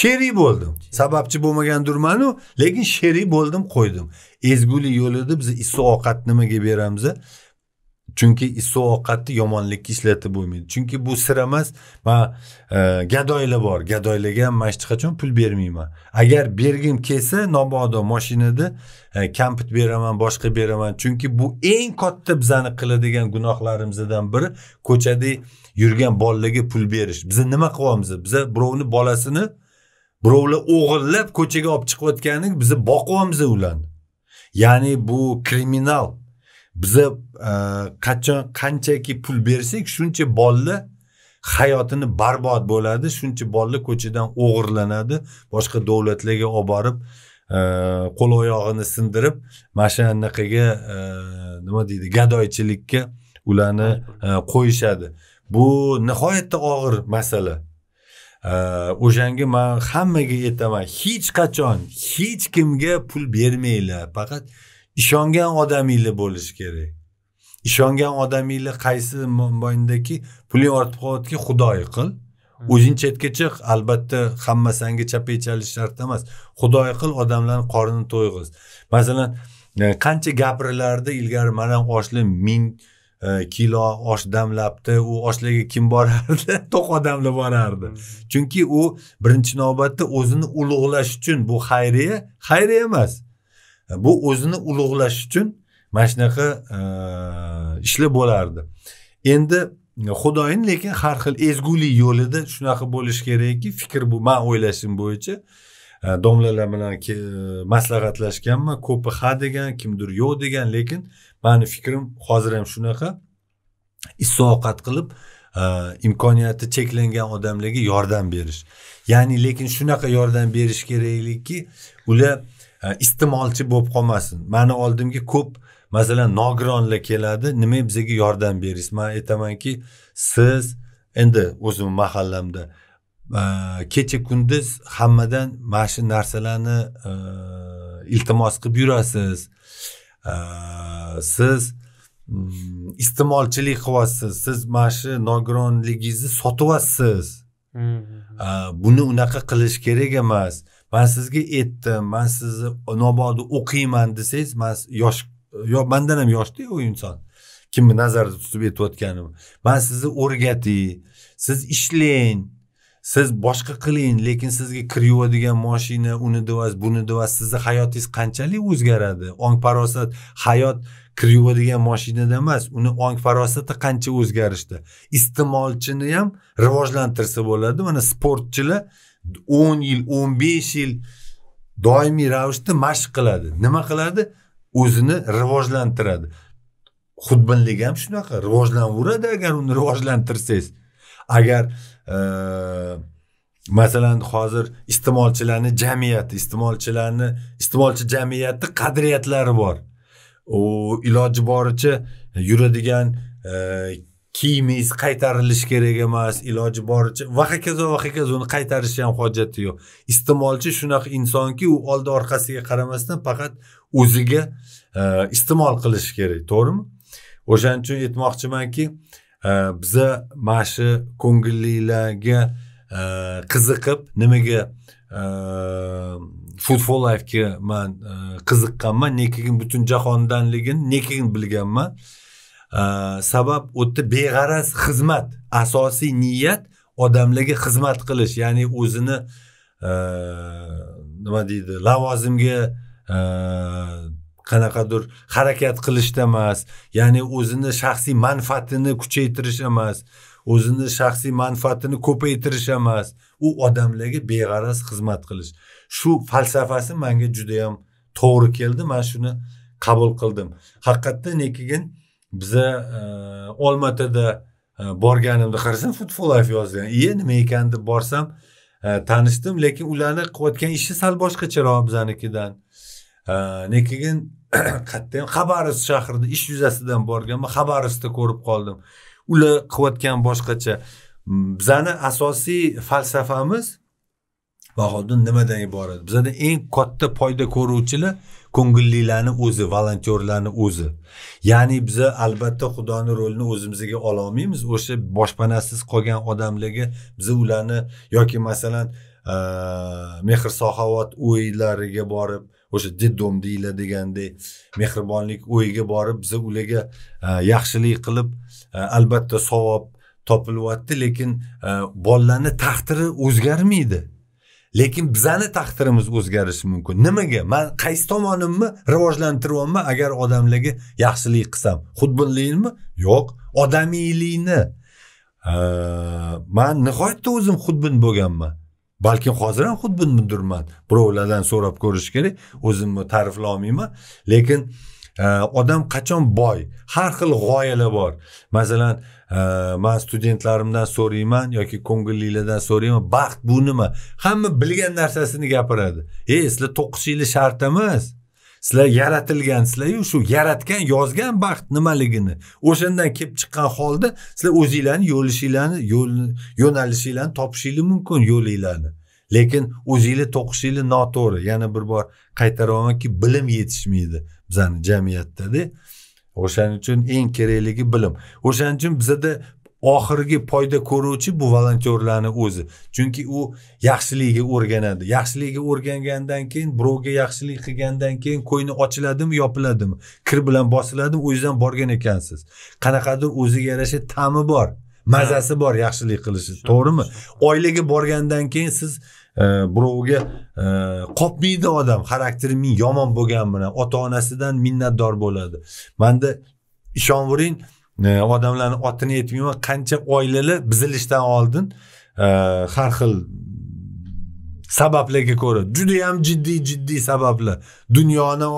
Speaker 1: sherik bo'ldim sababchi bo'lmagandirmanu lekin sherik bo'ldim qo'ydim ezgulik yo'lida biz issiq ovqat nimaga beramiz chunki issiq ovqatni yomonlikka ishlatib bo'lmaydi chunki bu sir emas man e, gadoylar bor gadoylarga ham man hech qachon pul bermayman agar bergim kelsa mabodo moshinada e, kampit beraman boshqa beraman chunki bu eng katta bizani qiladigan gunohlarimizdan biri ko'chada yurgan bolalarga pul berish biza nima qilyapmiz biza birovni bolasini birovlar o'g'irlab ko'chaga olib chiqayotganini biza boqyapmiz ularni ya'ni bu kriminal biza e, qachon qanchaki pul bersak shuncha bolla hayotini barbod bo'ladi shuncha bolla ko'chadan o'g'irlanadi boshqa davlatlarga olib borib e, qo'l oyog'ini sindirib mana shu anaqaga e, nima deydi gadoychilikka ularni qo'yishadi bu nihoyatda og'ir masala o'shanga man hammaga aytaman hech qachon hech kimga pul bermanglar faqat ishongan odaminglar bo'lishi kerak ishongan odaminglar qaysi mobaynidaki puling ortib qolayotgan xudoy qil hmm. o'zing chetga chiq albatta hamma sanga chapa chalish shart emas xudoy qil odamlarni qornini to'yg'iz masalan e, qancha gapirilardi ilgari mana oshli ming e, kilo osh damlabdi u oshlarga kim borardi [laughs] to'q odamlar borardi hmm. chunki u birinchi navbatda o'zini ulug'lash uchun bu xayriya xayriya emas bu o'zini ulug'lash uchun mana shunaqa e, ishlar bo'lardi endi xudoyim lekin har xil ezgulik yo'lida shunaqa bo'lishi kerakki fikr bu man o'ylashim bo'yicha e, domlalar bilan e, maslahatlashganman ko'pi ha degan kimdir yo'q degan lekin mani fikrim hozir ham shunaqa istiqoqat qilib imkoniyati cheklangan odamlarga yordam berish ya'ni lekin shunaqa yordam berish kerakliki ular E, iste'molchi bo'lib qolmasin mani oldimga ko'p masalan nogironlar keladi nima bizaga yordam berasiz man aytamanki siz endi o'zimni mahallamda e, kecha kunduz hammadan mana shu narsalarni e, iltimos qilib yurasiz siz mm, iste'molchilik qilyapsiz siz mana shu nogironligingizni sotyapsiz hmm, hmm, hmm. buni unaqa qilish kerak emas man sizga aytdim man sizni mabodo o'qiyman desangiz man yosh yo mandan ham yoshda u inson kimni nazarda tutib aytayotganim man sizni o'rgating siz ishlang siz boshqa qiling lekin sizga kir yuvadigan moshina uni devasiz buni devasiz sizni hayotingiz qanchalik o'zgaradi ong farosat hayot kir yuvadigan moshinada emas uni ong farosati qancha o'zgarishdi iste'molchini ham rivojlantirsa bo'ladi mana sportchilar o'n yil o'n besh yil doimiy ravishda mashq qiladi nima qiladi o'zini rivojlantiradi xudbinlik ham shunaqa rivojlanaveradi agar uni rivojlantirsangiz agar e, masalan hozir iste'molchilarni jamiyati iste'molchilarni iste'molchi jamiyati qadriyatlari bor u iloji boricha yuradigan e, kiyimingiz qaytarilishi kerak emas iloji boricha va hokazo va hokazo uni qaytarishni ham hojati yo'q iste'molchi shunaqa insonki u oldi orqasiga qaramasdan faqat o'ziga e, iste'mol qilishi kerak to'g'rimi o'shaning uchun aytmoqchimanki e, biza mana shu ko'ngillilarga e, qiziqib nimaga for lifega man qiziqqanman nekigin butun jahondanligini nekigin bilganman Э, sabab u yerda beg'araz xizmat asosiy niyat odamlarga xizmat qilish ya'ni o'zini e, nima deydi lavozimga e, qanaqadir harakat qilishda emas ya'ni o'zini shaxsiy manfaatini kuchaytirish emas o'zini shaxsiy manfaatini ko'paytirish emas u odamlarga beg'araz xizmat qilish shu falsafasi manga judayam to'g'ri keldi man shuni qabul qildim haqiqatdan keyin biza e, olmatada e, borganimda qarasam footful life yozgan iye nima ekan deb borsam e, tanishdim lekin ularni qilayotgan ishi sal boshqacharoq bizanikidan lekin [clears throat] qatta xabarovsk shahrida ish yuzasidan borganman xabarovskda ko'rib qoldim ular qilayotgan boshqacha bizani asosiy falsafamiz bahodir nimadan iborat bizada eng katta foyda ko'ruvchilar ko'ngillilarni o'zi volontyorlarni o'zi ya'ni biza albatta xudoni rolini o'zimizga ololmaymiz o'sha boshpanasiz qolgan odamlarga biza ularni yoki masalan mehr saxovat o'ylariga borib o'sha детдом deyiladi degandek mehribonlik o'yiga borib biza ularga yaxshilik qilib albatta savob topilyapti lekin bolalarni taqdiri o'zgarmaydi lekin bizani taqdirimiz o'zgarishi mumkin nimaga man qaysi tomonimni rivojlantiryapman agar odamlarga yaxshilik qilsam xudbinlikmi yo'q odamiylikni man nihoyatda o'zim xudbin bo'lganman balkim hozir ham xudbinmidirman birovlardan so'rab ko'rish kerak o'zimni ta'riflay olmayman lekin odam qachon boy har xil g'oyalar bor masalan man studentlarimdan so'rayman yoki ko'ngillilardan so'rayman baxt bu nima hamma bilgan narsasini gapiradi ey sizlar to'qishinglar shart emas sizlar yaratilgan shu yaratgan yozgan baxt nimaligini o'shandan kelib chiqqan holda sizlar o'zinglarni yo'lishinglarni yo'nalishinglarni topishinglar mumkin yo'linglarni lekin o'zinglar to'qishinglar noto'g'ri yana bir bor qaytaryapmanki bilim yetishmaydi bizani jamiyatdada o'shaning uchun eng kerakligi bilim o'shaning uchun bizada oxirgi foyda ko'ruvchi bu volontyorlarni o'zi chunki u yaxshilikka o'rganadi yaxshilikka o'rgangandan keyin birovga yaxshilik qilgandan keyin qo'yni ochiladimi yopiladimi kir bilan bosiladimi o'zidan borgan ekansiz qanaqadir o'ziga yarasha ta'mi bor mazasi bor yaxshilik qilishni to'g'rimi oilaga borgandan keyin siz birovga e, qopmaydi odam xarakteri men yomon bo'lgan bilan ota onasidan minnatdor bo'ladi manda ishonavering e, odamlarni otini aytmayman qancha oilalar bizilishdan oldin e, har xil sabablarga ko'ra judayam jiddiy jiddiy sabablar dunyoni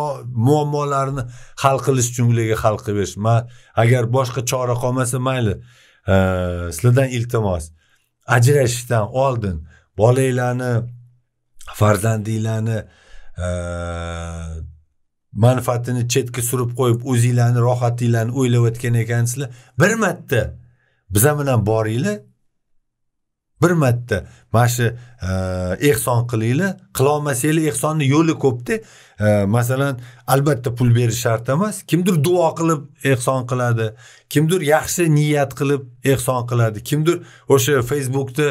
Speaker 1: muammolarini hal qilish uchun ularga hal qilib berish man agar boshqa chora qolmasa mayli sizlardan iltimos ajrashishdan oldin bolanglarni farzandinglarni e, manfaatini chetga surib qo'yib o'zinglarni rohatinglarni o'ylayotgan ekansizlar bir marta biza bilan boringlar bir marta mana shu e, ehson qilinglar qilolmasanglar ehsonni yo'li ko'pda masalan albatta pul berish shart emas kimdir duo qilib ehson qiladi kimdir yaxshi niyat qilib ehson qiladi kimdir o'sha facebookda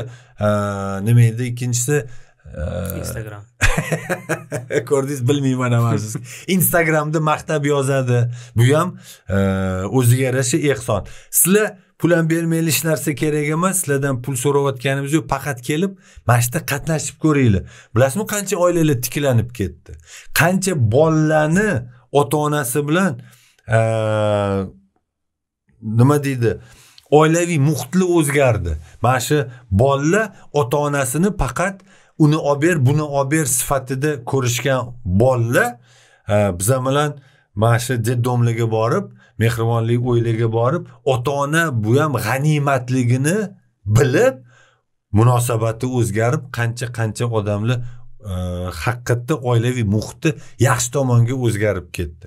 Speaker 1: nima edi ikkinchisi instagram [laughs] ko'rdingiz bilmayman amalsiz instagramda maqtab yozadi bu ham o'ziga yarasha ehson sizlar pul ham bermaylik hech narsa kerak emas sizlardan pul so'rayotganimiz yo'q faqat kelib mana shu yerda qatnashib ko'ringlar bilasizmi qancha oilalar tiklanib ketdi qancha bolalarni ota onasi bilan nima deydi oilaviy muhitli o'zgardi mana shu bolalar ota onasini faqat uni olib ber buni olib ber sifatida ko'rishgan bolalar biz bilan mana shu detdomlarga borib mehribonlik o'yliga borib ota ona bu ham g'animatligini bilib munosabati o'zgarib qancha qancha odamlar e, haqiqatda oilaviy muhiti yaxshi tomonga o'zgarib ketdi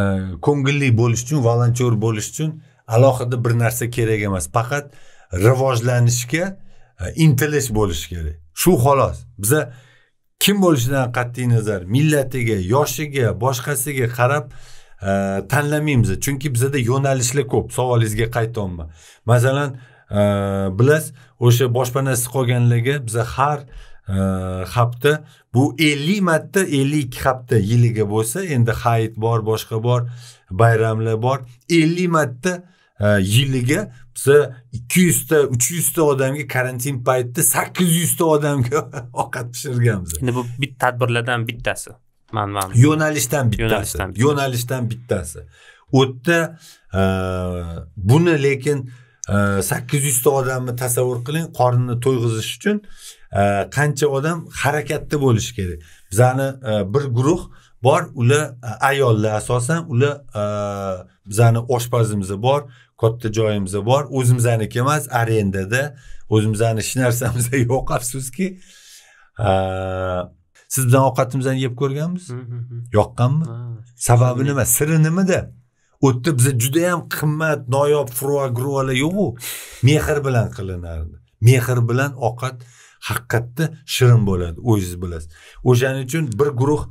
Speaker 1: e, ko'ngilli bo'lish uchun volontyor bo'lish uchun alohida bir narsa kerak emas faqat rivojlanishga e, intilish bo'lishi kerak shu xolos biza kim bo'lishidan qat'iy nazar millatiga yoshiga boshqasiga qarab tanlamaymiz chunki bizada yo'nalishlar ko'p savolingizga qaytyapman masalan e, bilasiz o'sha boshpanasiz qolganlarga biza har e, hafta bu ellik marta ellik ikki hafta yiliga bo'lsa endi hayit bor boshqa bor bayramlar bor ellik marta e, yiliga biza ikki yuzta uch yuzta odamga karantin paytida sakkiz yuzta odamga [laughs] ovqat pishirganmiz endi bu bitta tadbirlardan bittasi man yo'nalishdan bittasi yo'nalishdan bittasi u yerda buni lekin e, sakkiz yuzta odamni tasavvur qiling qornini to'yg'izish uchun e, qancha odam harakatda bo'lishi kerak bizani e, bir guruh bor ular ayollar asosan ular bizani oshpazimiz bor katta joyimiz bor o'zimizniki emas arendada o'zimizni hech narsamiz [laughs] yo'q afsuski siz bilan ovqatimizni yeb ko'rganmiz yoqqanmi sababi nima siri nimada u yerda biza yam qimmat noyob furua gruvalar yo'qu mehr bilan qilinardi mehr bilan ovqat haqiqatda shirin bo'ladi o'zingiz bilasiz o'shaning uchun bir guruh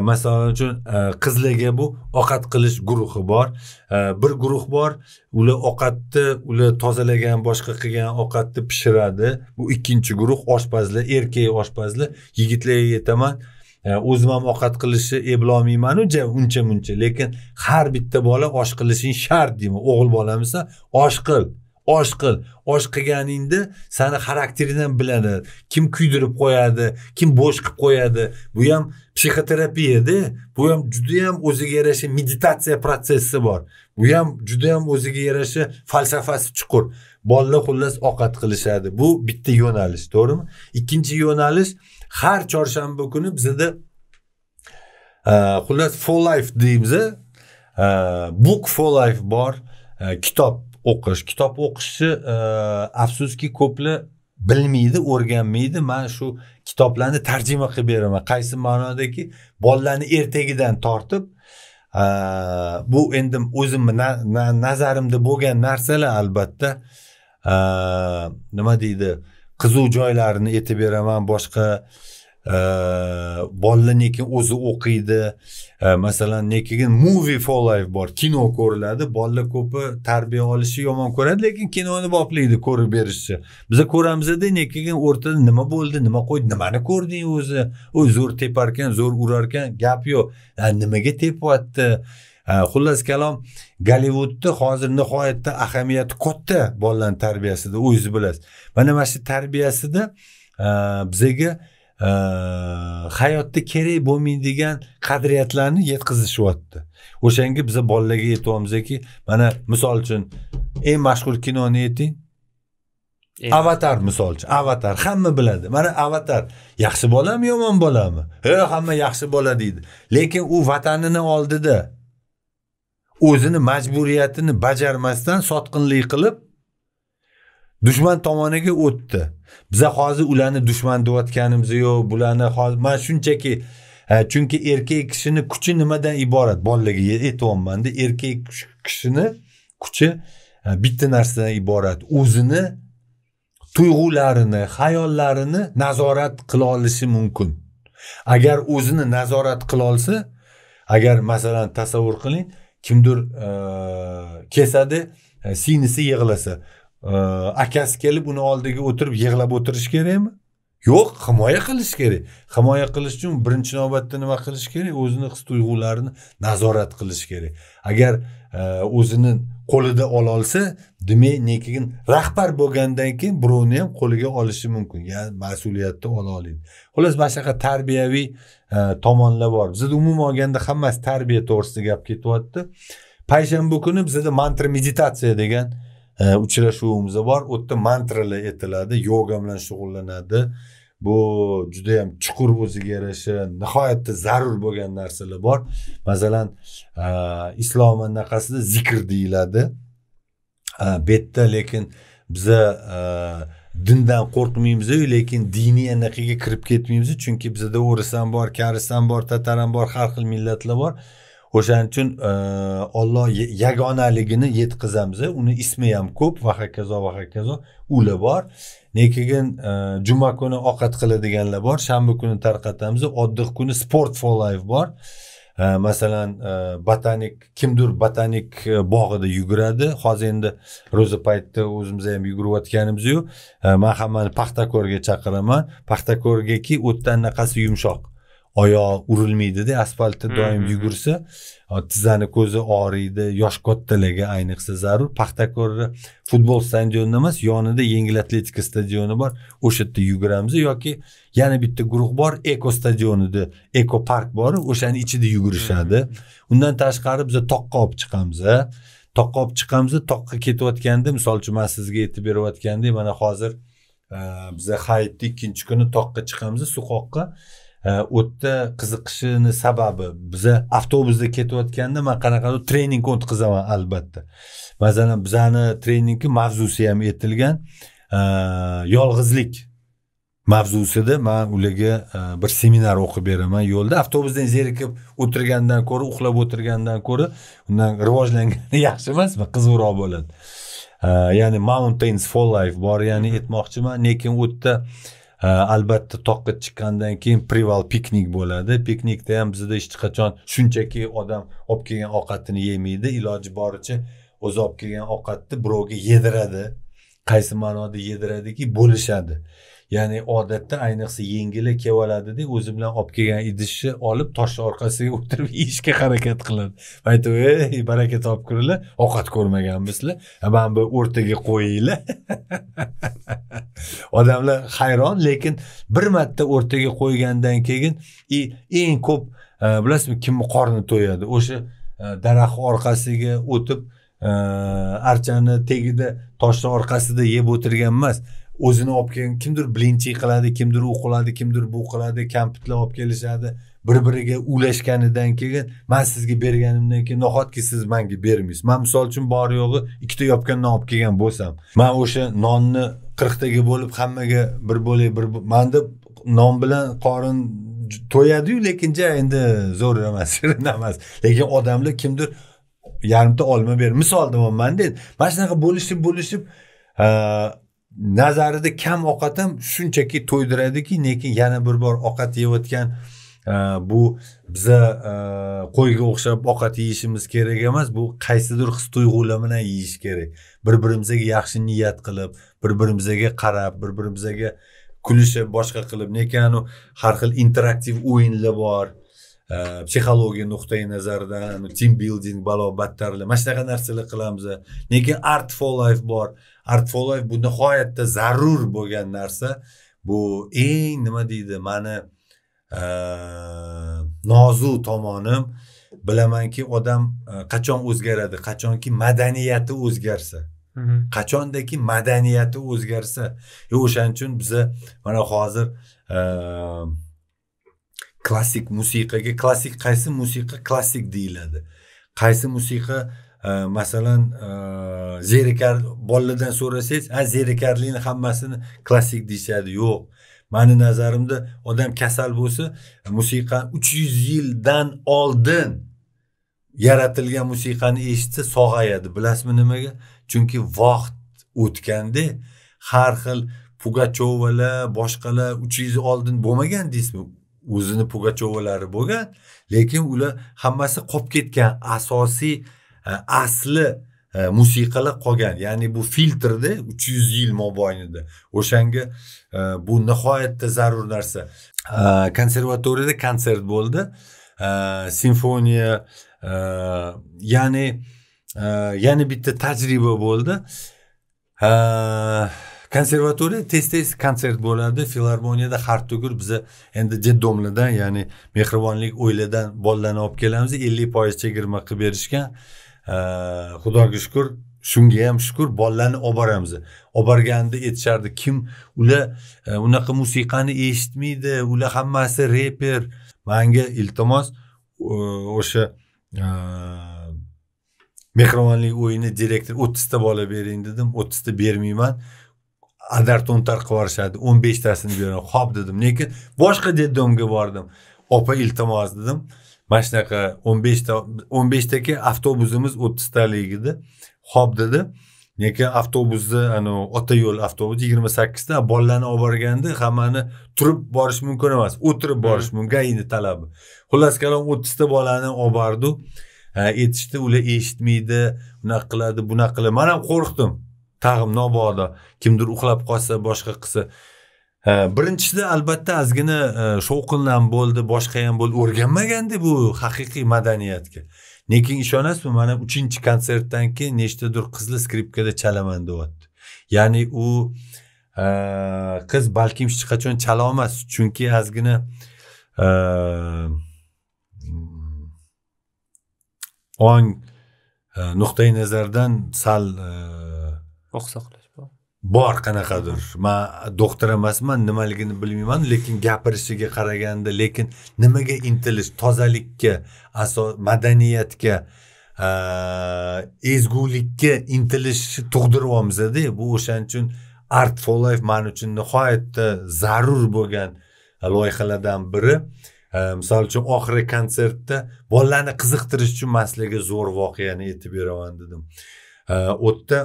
Speaker 1: masalan uchun e, qizlarga bu ovqat qilish guruhi bor e, bir guruh bor ular ovqatni ular tozalagan boshqa qilgan ovqatni pishiradi bu ikkinchi guruh oshpazlar erkak oshpazlar yigitlarga aytaman e, o'zim ham ovqat qilishni eplolmaymanu uncha muncha lekin har bitta bola osh qilishing shart deyman o'g'il bolamisan osh qil osh qil osh qilganingda sani xarakteringdan biladi kim kuydirib qo'yadi kim bo'sh qilib qo'yadi bu ham psixoterapiyada bu ham judayam o'ziga yarasha meditatsiya protsessi bor bu ham judayam o'ziga yarasha falsafasi chuqur bolalar xullas ovqat qilishadi bu bitta yo'nalish to'g'rimi ikkinchi yo'nalish har chorshanba kuni bizada e, xullas for life deymiz e, book for life bor e, kitob o'qish kitob o'qishni e, afsuski ko'plar bilmaydi o'rganmaydi man shu kitoblarni tarjima qilib beraman qaysi ma'nodaki bolalarni ertagidan tortib e, bu endi o'zimni nazarimda bo'lgan narsalar albatta e, nima deydi qiziq joylarini aytib beraman boshqa bola lekin o'zi o'qiydi masalan keyin movie for life bor kino ko'riladi bolalar ko'pi tarbiya olishni yomon ko'radi lekin kinoni boplaydi ko'rib berishni biza ko'ramizda keyin o'rtada nima bo'ldi nima qo'ydi nimani ko'rding o'zi u zo'r teparkan zo'r urarkan gap yo'q nimaga tepyapti xullas kalom gollivudni hozir nihoyatda ahamiyati katta bolalarni tarbiyasida o'zingiz bilasiz mana mana shu tarbiyasida bizaga uh, hayotda kerak bo'lmaydigan qadriyatlarni yetkazishyapti o'shanga biza bolalarga aytyapmizki mana misol uchun eng mashhur kinoni ayting avatar misol uchun avatar hamma biladi mana avatar yaxshi bolami yomon bolami he hamma yaxshi bola deydi lekin u vatanini oldida o'zini majburiyatini bajarmasdan sotqinlik qilib dushman tomoniga o'tdi biza hozir ularni dushman deyotganimiz yo'q bularni hozir man shunchaki e, chunki erkak kishini kuchi nimadan iborat bolalarga aytyapmanda erkak kishini kuchi e, bitta narsadan iborat o'zini tuyg'ularini hayollarini nazorat qila olishi mumkin agar o'zini nazorat qila olsa agar masalan tasavvur qiling kimdir e, kesadi sinisi yig'lasa akasi kelib uni oldiga o'tirib yig'lab o'tirish kerakmi yo'q himoya qilish kerak himoya qilish uchun birinchi navbatda nima qilish kerak o'zini his tuyg'ularini nazorat qilish kerak agar e, o'zini qo'lida ololsa demak keyin rahbar bo'lgandan keyin birovni ham qo'liga olishi mumkin ya'ni mas'uliyatni ola oladi xullas mana shunaqa tarbiyaviy e, tomonlar bor bizda umuman olganda hammasi tarbiya to'g'risida gap ketyapti payshanba kuni bizada mantra meditatsiya degan uchrashuvimiz bor u yerda mantralar aytiladi yoga bilan shug'ullanadi bu juda yam chuqur o'ziga yarasha nihoyatda zarur bo'lgan narsalar bor masalan e, islom anaqasida zikr deyiladi e, bu yerda lekin biza e, dindan qo'rqmaymizu lekin diniy anaqaga kirib ketmaymiz chunki bizada o'ris ham bor karis ham bor tatar ham bor har xil millatlar bor o'shaning uchun olloh e, yagonaligini yetkazamiz e. uni ismi ham ko'p va hokazo va hokazo uli bor lekin e, juma kuni ovqat qiladiganlar bor shanba kuni tarqatamiz oddiq kuni sport for life bor masalan botanik kimdir botanik bog'ida yuguradi hozir endi ro'za paytida o'zimiz ham yugurayotganimiz yo'q man hammani paxtakorga chaqiraman paxtakorgaki o'tdan anaqasi yumshoq oyog'i urilmaydida asfaltda doim yugursa tizzani ko'zi og'riydi yosh kattalarga ayniqsa zarur paxtakorni futbol stadionida emas yonida yengil atletika stadioni bor o'sha yerda yuguramiz yoki yana bitta guruh bor eko stadionida eko park bor o'shani ichida yugurishadi undan tashqari biza toqqa olib chiqamiz toqqa olib chiqamiz toqqa ketayotganda misol uchun man sizga aytib berayotgandek mana hozir biza hayitni ikkinchi kuni toqqa chiqamiz suqoqqa Э, o'tda qiziqishini sababi biza avtobusda ketayotganda man qanaqadir trening o'tkazaman albatta masalan bizani treningni mavzusi ham aytilgan e, yolg'izlik mavzusida man ularga e, bir seminar o'qib beraman yo'lda avtobusdan zerikib o'tirgandan ko'ra uxlab o'tirgandan ko'ra undan rivojlangani [laughs] yaxshi emasmi qiziqroq bo'ladi e, ya'ni mountains for life bor ya'ni aytmoqchiman lekin u yerda Э, albatta toqqa chiqqandan keyin prival piknik bo'ladi piknikda ham bizda hech qachon shunchaki odam olib kelgan ovqatini yemaydi iloji boricha o'zi olib kelgan ovqatni birovga yediradi qaysi ma'noda yediradiki bo'lishadi ya'ni odatda ayniqsa yengili kelib oladida o'zi bilan olib kelgan idishni olib toshni orqasiga [laughs] o'tirib yeyishga harakat qiladi aytib ey baraka topib ovqat ko'rmaganmizlar mana bu o'rtaga qo'yinglar [laughs] odamlar hayron lekin bir marta o'rtaga qo'ygandan keyin eng ko'p e, bilasizmi kimni qorni to'yadi o'sha e, daraxt orqasiga o'tib e, archani tagida toshni orqasida yeb o'tirgan emas o'zini olib kelgan kimdir blinchi qiladi kimdir u qiladi kimdir bu qiladi kompyutlar olib kelishadi bir biriga ulashganidan keyin man sizga berganimdan keyin nahotki siz manga bermaysiz man misol uchun bor yo'g'i ikkita yopgan non olib kelgan bo'lsam man o'sha nonni qirqtaga bo'lib hammaga bir bo'lak bir manda non bilan qorin to'yadiyu ja endi zo'r emas [laughs] emas lekin odamlar kimdir yarimta olma ber misol deyapmanda mana shunaqa bo'lishib bo'lishib nazarida kam ovqat ham shunchaki to'ydiradiki lekin yana bir bor ovqat yeyotgan e, bu biza e, qo'yga o'xshab ovqat yeyishimiz kerak emas bu qaysidir his tuyg'ular bilan yeyish kerak bir birimizga yaxshi niyat qilib bir birimizga qarab bir birimizga kulishib boshqa qilib lekin har xil interaktiv o'yinlar bor e, psixologiya nuqtai nazaridan team building balo battarlar mana shunaqa narsalar qilamiz lekin art for life bor artfolayev bu nihoyatda zarur bo'lgan narsa bu eng nima deydi mani e, nozu tomonim bilamanki odam e, qachon o'zgaradi qachonki madaniyati o'zgarsa qachondaki madaniyati o'zgarsa yo o'shaning uchun biza mana hozir e, klassik musiqaga klassik qaysi musiqa klassik deyiladi qaysi musiqa masalan e, zerikar bolalardan so'rasangiz a zerikarlikni hammasini klassik deyishadi yo'q mani nazarimda odam kasal bo'lsa musiqa uch yuz yildan oldin yaratilgan musiqani eshitsa sog'ayadi bilasizmi nimaga chunki vaqt o'tganda har xil pugachovalar boshqalar uch yuz yil oldin bo'lmagan deysizmi o'zini pugachovalari bo'lgan lekin ular hammasi qolib ketgan asosiy Э, asli э, musiqalar qolgan ya'ni bu filtrda uch yuz yil mobaynida o'shanga e, bu nihoyatda zarur narsa e, konservatoriyada konsert bo'ldi e, simfoniya ya'ni yana bitta tajriba bo'ldi konservatoriya tez tez konsert bo'ladi filarmoniyada har tugur biza endi детдомlardan ya'ni mehribonlik o'yladan bolalarni olib kelamiz ellik foiz chegirma qilib berishgan xudoga shukur shunga ham shukur bolalarni olib boramiz olib borganda aytishardi kim ular e, unaqa musiqani eshitmaydi ular hammasi reper manga iltimos o'sha e, mehribonlik o'yini direktori o'ttizta bola bering dedim o'ttizta bermayman adar to'ntar qilib yuborishadi o'n beshtasini beraman ho'p dedim lekin boshqa detdomga bordim opa iltimos dedim mana shunaqa o'n beshta o'n beshtaki avtobusimiz edi ho'p dedi lekin avtobusni anavi ota yo'l avtobus yigirma sakkizta bolalarni olib borganda hammani turib borish mumkin emas o'tirib borish hmm. mumkin gaini talabi xullas kalom o'ttizta bolani olib bordi aytishdi ular eshitmaydi unaqa qiladi bunaqa qiladi man ham qo'rqdim tag'in mabodo kimdir uxlab qolsa boshqa qilsa birinchisida albatta ozgina e, shovqin ham bo'ldi boshqa ham bo'ldi o'rganmaganda bu haqiqiy madaniyatga lekin ishonasizmi mana uchinchi konsertdan keyin nechtadir qizli skripkada chalaman deyapti ya'ni u e, qiz balkim hech qachon olmas chunki ozgina e, ong nuqtai nazardan sal oqsoqlashgan bor qanaqadir man doktor emasman nimaligini bilmayman lekin gapirishiga qaraganda lekin nimaga intilish tozalikka asos madaniyatga ezgulikka intilish tug'diryapmizda bu o'shaning uchun art for life man uchun nihoyatda zarur bo'lgan loyihalardan biri misol uchun oxirgi konsertda bolalarni qiziqtirish uchun man sizlarga zo'r voqeani aytib beraman dedim u yerda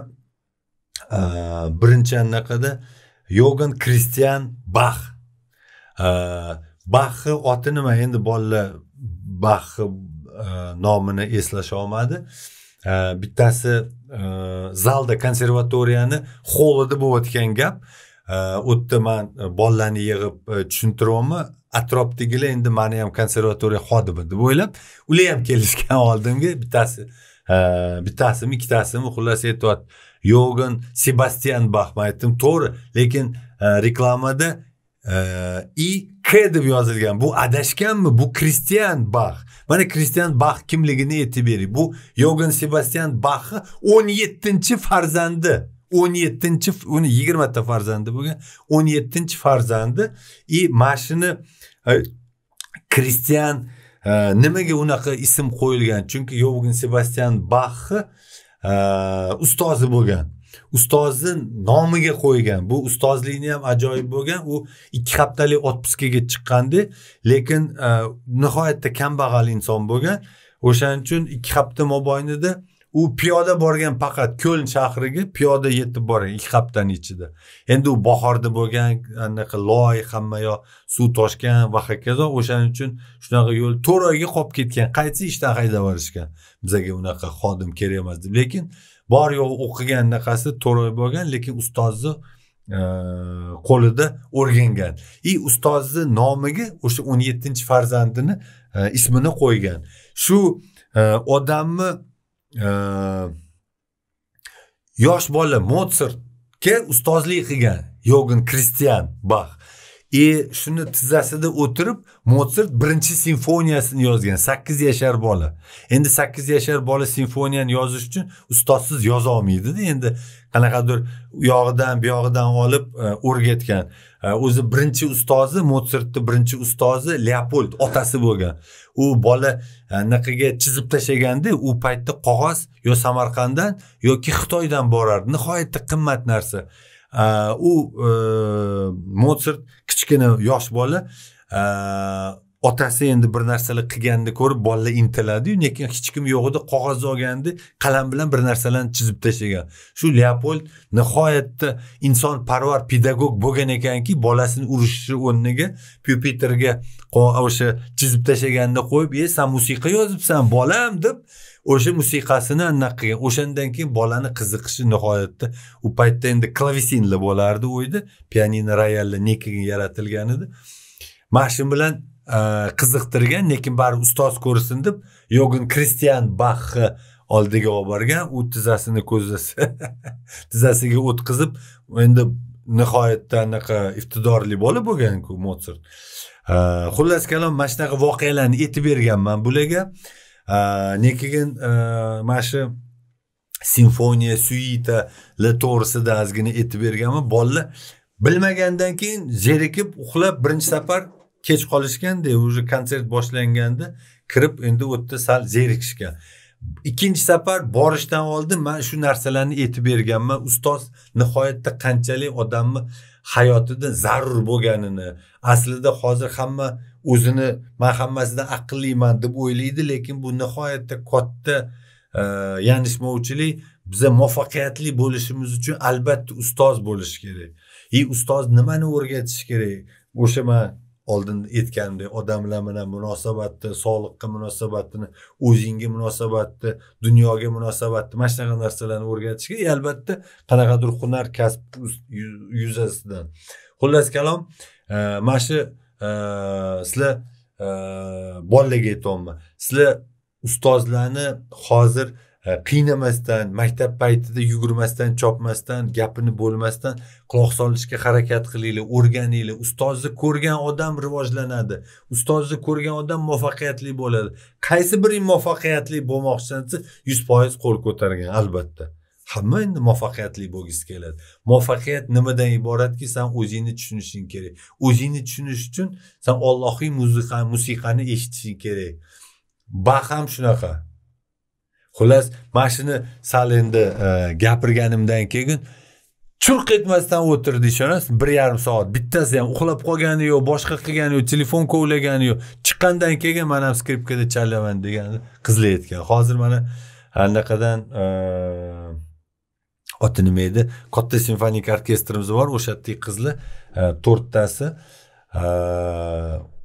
Speaker 1: birinchi anaqada yogan kristian bax baxni oti nima endi bolalar baxni nomini eslasholmadi bittasi zalda konservatoriyani xolida bo'layotgan gap u yerda man bolalarni yig'ib tushuntiryapman atrofdagilar endi mani ham konservatoriya xodimi deb o'ylab ular ham kelishgan oldimga bittasi bittasimi ikkitasimi xullas aytyapti yo'g'in sebastian bax man aytdim to'g'ri lekin e, reklamada e, i k deb yozilgan bu adashganmi bu kristian bax mana kristian bax kimligini aytib bering bu yo'g'in sebastian baxni o'n yettinchi farzandi o'n yettinchi uni yigirmata farzandi bo'lgan o'n yettinchi farzandi и mana shuni kristian e, nimaga unaqa ism qo'yilgan chunki yogan sebastian baxni ustozi bo'lgan ustozni nomiga qo'ygan bu ustozlikni ham ajoyib bo'lgan u ikki haftalik отпускаga chiqqandi lekin e, nihoyatda kambag'al inson bo'lgan o'shaning uchun ikki hafta mobaynida u piyoda borgan faqat ko'l shahriga piyoda yetib borgan ikki haftani ichida endi u bahorda bo'lgan anaqa loy hamma yoq suv toshgan va hokazo o'shaning uchun shunaqa yo'l to'rt oyga qolib ketgan qaytsa ishdan haydab yuborishgan bizaga unaqa xodim kerak emas deb lekin bor yo'q o'qigan anaqasi to'rt oy bo'lgan lekin ustozni e, qo'lida o'rgangan и ustozni nomiga o'sha o'n yettinchi farzandini e, ismini qo'ygan shu e, odamni yosh bola motsertga ustozlik qilgan yogin kristian bax и e, shuni tizzasida o'tirib motsart birinchi simfoniyasini yozgan sakkiz yashar bola endi sakkiz yashar bola simfoniyani yozish uchun ustozsiz olmaydida endi qanaqadir u yog'idan bu yog'idan olib e, o'rgatgan e, o'zi birinchi ustozi motsartni birinchi ustozi leopold otasi bo'lgan u bola anaqaga chizib tashlaganda u paytda qog'oz yo samarqanddan yoki xitoydan borardi nihoyatda qimmat narsa u э, э, motsart kichkina yosh bola э, otasi endi bir narsalar qilganini ko'rib bolalar intiladiyu lekin hech kim yo'q edi qog'oz olganda qalam bilan bir narsalarni chizib tashlagan shu leopold nihoyatda insonparvar pedagog bo'lgan ekanki bolasini urishni o'rniga pyupiterga o'sha chizib tashlaganini qo'yib e san musiqa yozibsan bolam deb o'sha musiqasini anaqa qilgan o'shandan keyin bolani qiziqishi nihoyatda u paytda endi klavesinli bo'lardi uyda pianino royalli nekigi yaratilgan edi mana shu bilan e, qiziqtirgan lekin baribir ustoz ko'rsin deb yogin kristian baxni oldiga olib borgan u tizzasini ko'zasi [laughs] tizzasiga o'tkazib endi nihoyatda anaqa iftidorli bola bo'lganku motsart e, xullas kalom mana shunaqa voqealarni aytib berganman bularga ne keyin mana shu simfoniya suyita to'g'risida ozgina aytib berganman bolalar bilmagandan keyin zerikib uxlab birinchi safar kech qolishganda уже konsert boshlanganda kirib endi u yerda sal zerikishgan ikkinchi safar borishdan oldin man shu narsalarni aytib berganman ustoz nihoyatda qanchalik odamni hayotida zarur bo'lganini aslida hozir hamma o'zini man hammasidan aqlliman deb o'ylaydi lekin bu nihoyatda katta e, yanishmovchilik biza muvaffaqiyatli bo'lishimiz uchun albatta ustoz bo'lishi kerak и ustoz nimani o'rgatishi kerak o'sha man oldin aytgandek odamlar bilan munosabatni sog'liqqa munosabatni o'zingga munosabatni dunyoga munosabatni mana shunaqa narsalarni o'rgatishga e, albatta qanaqadir hunar kasb yuzasidan xullas kalom e, mana shu e, sizlar bolalarga aytyapman sizlar ustozlarni hozir E, qiynamasdan maktab paytida yugurmasdan chopmasdan gapini bo'lmasdan quloq solishga harakat qilinglar o'rganinglar ustozni ko'rgan odam rivojlanadi ustozni ko'rgan odam muvaffaqiyatli bo'ladi qaysi biring muvaffaqiyatli desa yuz foiz qo'l ko'targan albatta hamma endi muvaffaqiyatli bo'lgisi keladi muvaffaqiyat nimadan iboratki san o'zingni tushunishing kerak o'zingni tushunish uchun san ollohiy musiqa musiqani eshitishing kerak baxt ham shunaqa xullas mana shuni sal endi e, gapirganimdan keyin churq etmasdan o'tirdi ishonasiz bir yarim soat bittasi ham uxlab qolgani yo'q boshqa qilgani yo'q telefon kovlagani yo'q chiqqandan keyin man ham skripkada chalaman degani qizlar aytgan hozir mana anaqadan e, oti nima edi katta simfonik orkestrimiz bor o'sha yerdagi qizlar e, to'rttasi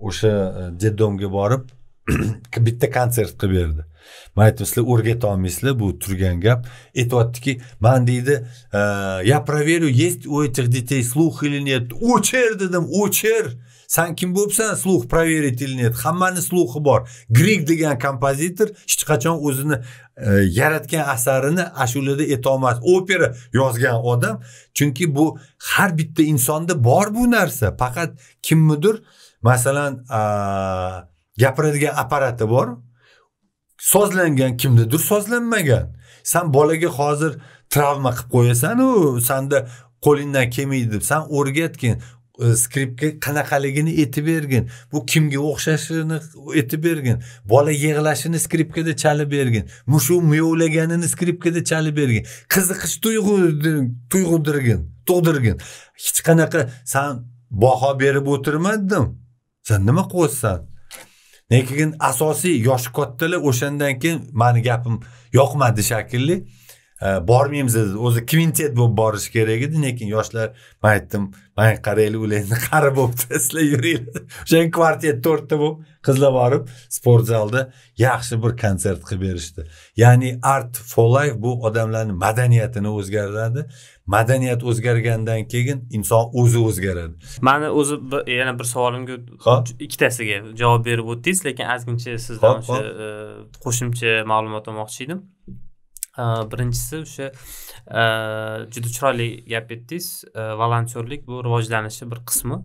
Speaker 1: o'sha детдомga borib [clears throat] bitta konsert qilib berdi man aytdim sizlar o'rgatolmaysizlar bu turgan gap aytyaptiki man deydi я проверю есть у этих детей слух или нет o'chir dedim o'chir san kim bo'libsan слух проверить или нет hammani слухi bor grig degan kompozitor hech qachon o'zini e, yaratgan asarini ashulada aytolmas opera yozgan odam chunki bu har bitta insonda bor bu narsa faqat kimnidir masalan e, gapiradigan apparati bor so'zlangan kimnidir so'zlanmagan san bolaga hozir travma qilib qo'yasanu sanda qo'lingdan kelmaydi deb san o'rgatgin e, skripka qanaqaligini aytib bergin bu kimga o'xshashini aytib bergin bola yig'lashini skripkada chalib bergin mushu miyovlaganini skripkada chalib bergin qiziqish tuyg'u tuyg'udirgin tug'dirgin hech qanaqa san baho berib o'tirmadim san nima qilyapsan lekin asosiy yoshi kattalar o'shandan keyin mani gapim yoqmadi shekilli e, bormaymiz dedi o'zi kvintet bo'lib borish kerak edi lekin yoshlar man aytdim man qaranglar ularni qari bo'libdi sizlar yuringlar [laughs] o'shan kvartet to'rtta bo'lib qizlar borib sport zalda yaxshi bir konsert qilib berishdi ya'ni art for life bu odamlarni madaniyatini o'zgartiradi madaniyat o'zgargandan keyin inson o'zi o'zgaradi mani o'zi
Speaker 2: yana bir savolimga ikkitasiga javob berib o'tdingiz lekin ozgincha sizdan o'sha e, qo'shimcha ma'lumot olmoqchi edim e, birinchisi o'sha e, juda chiroyli gap aytdingiz volontyorlik bu rivojlanishni bir qismi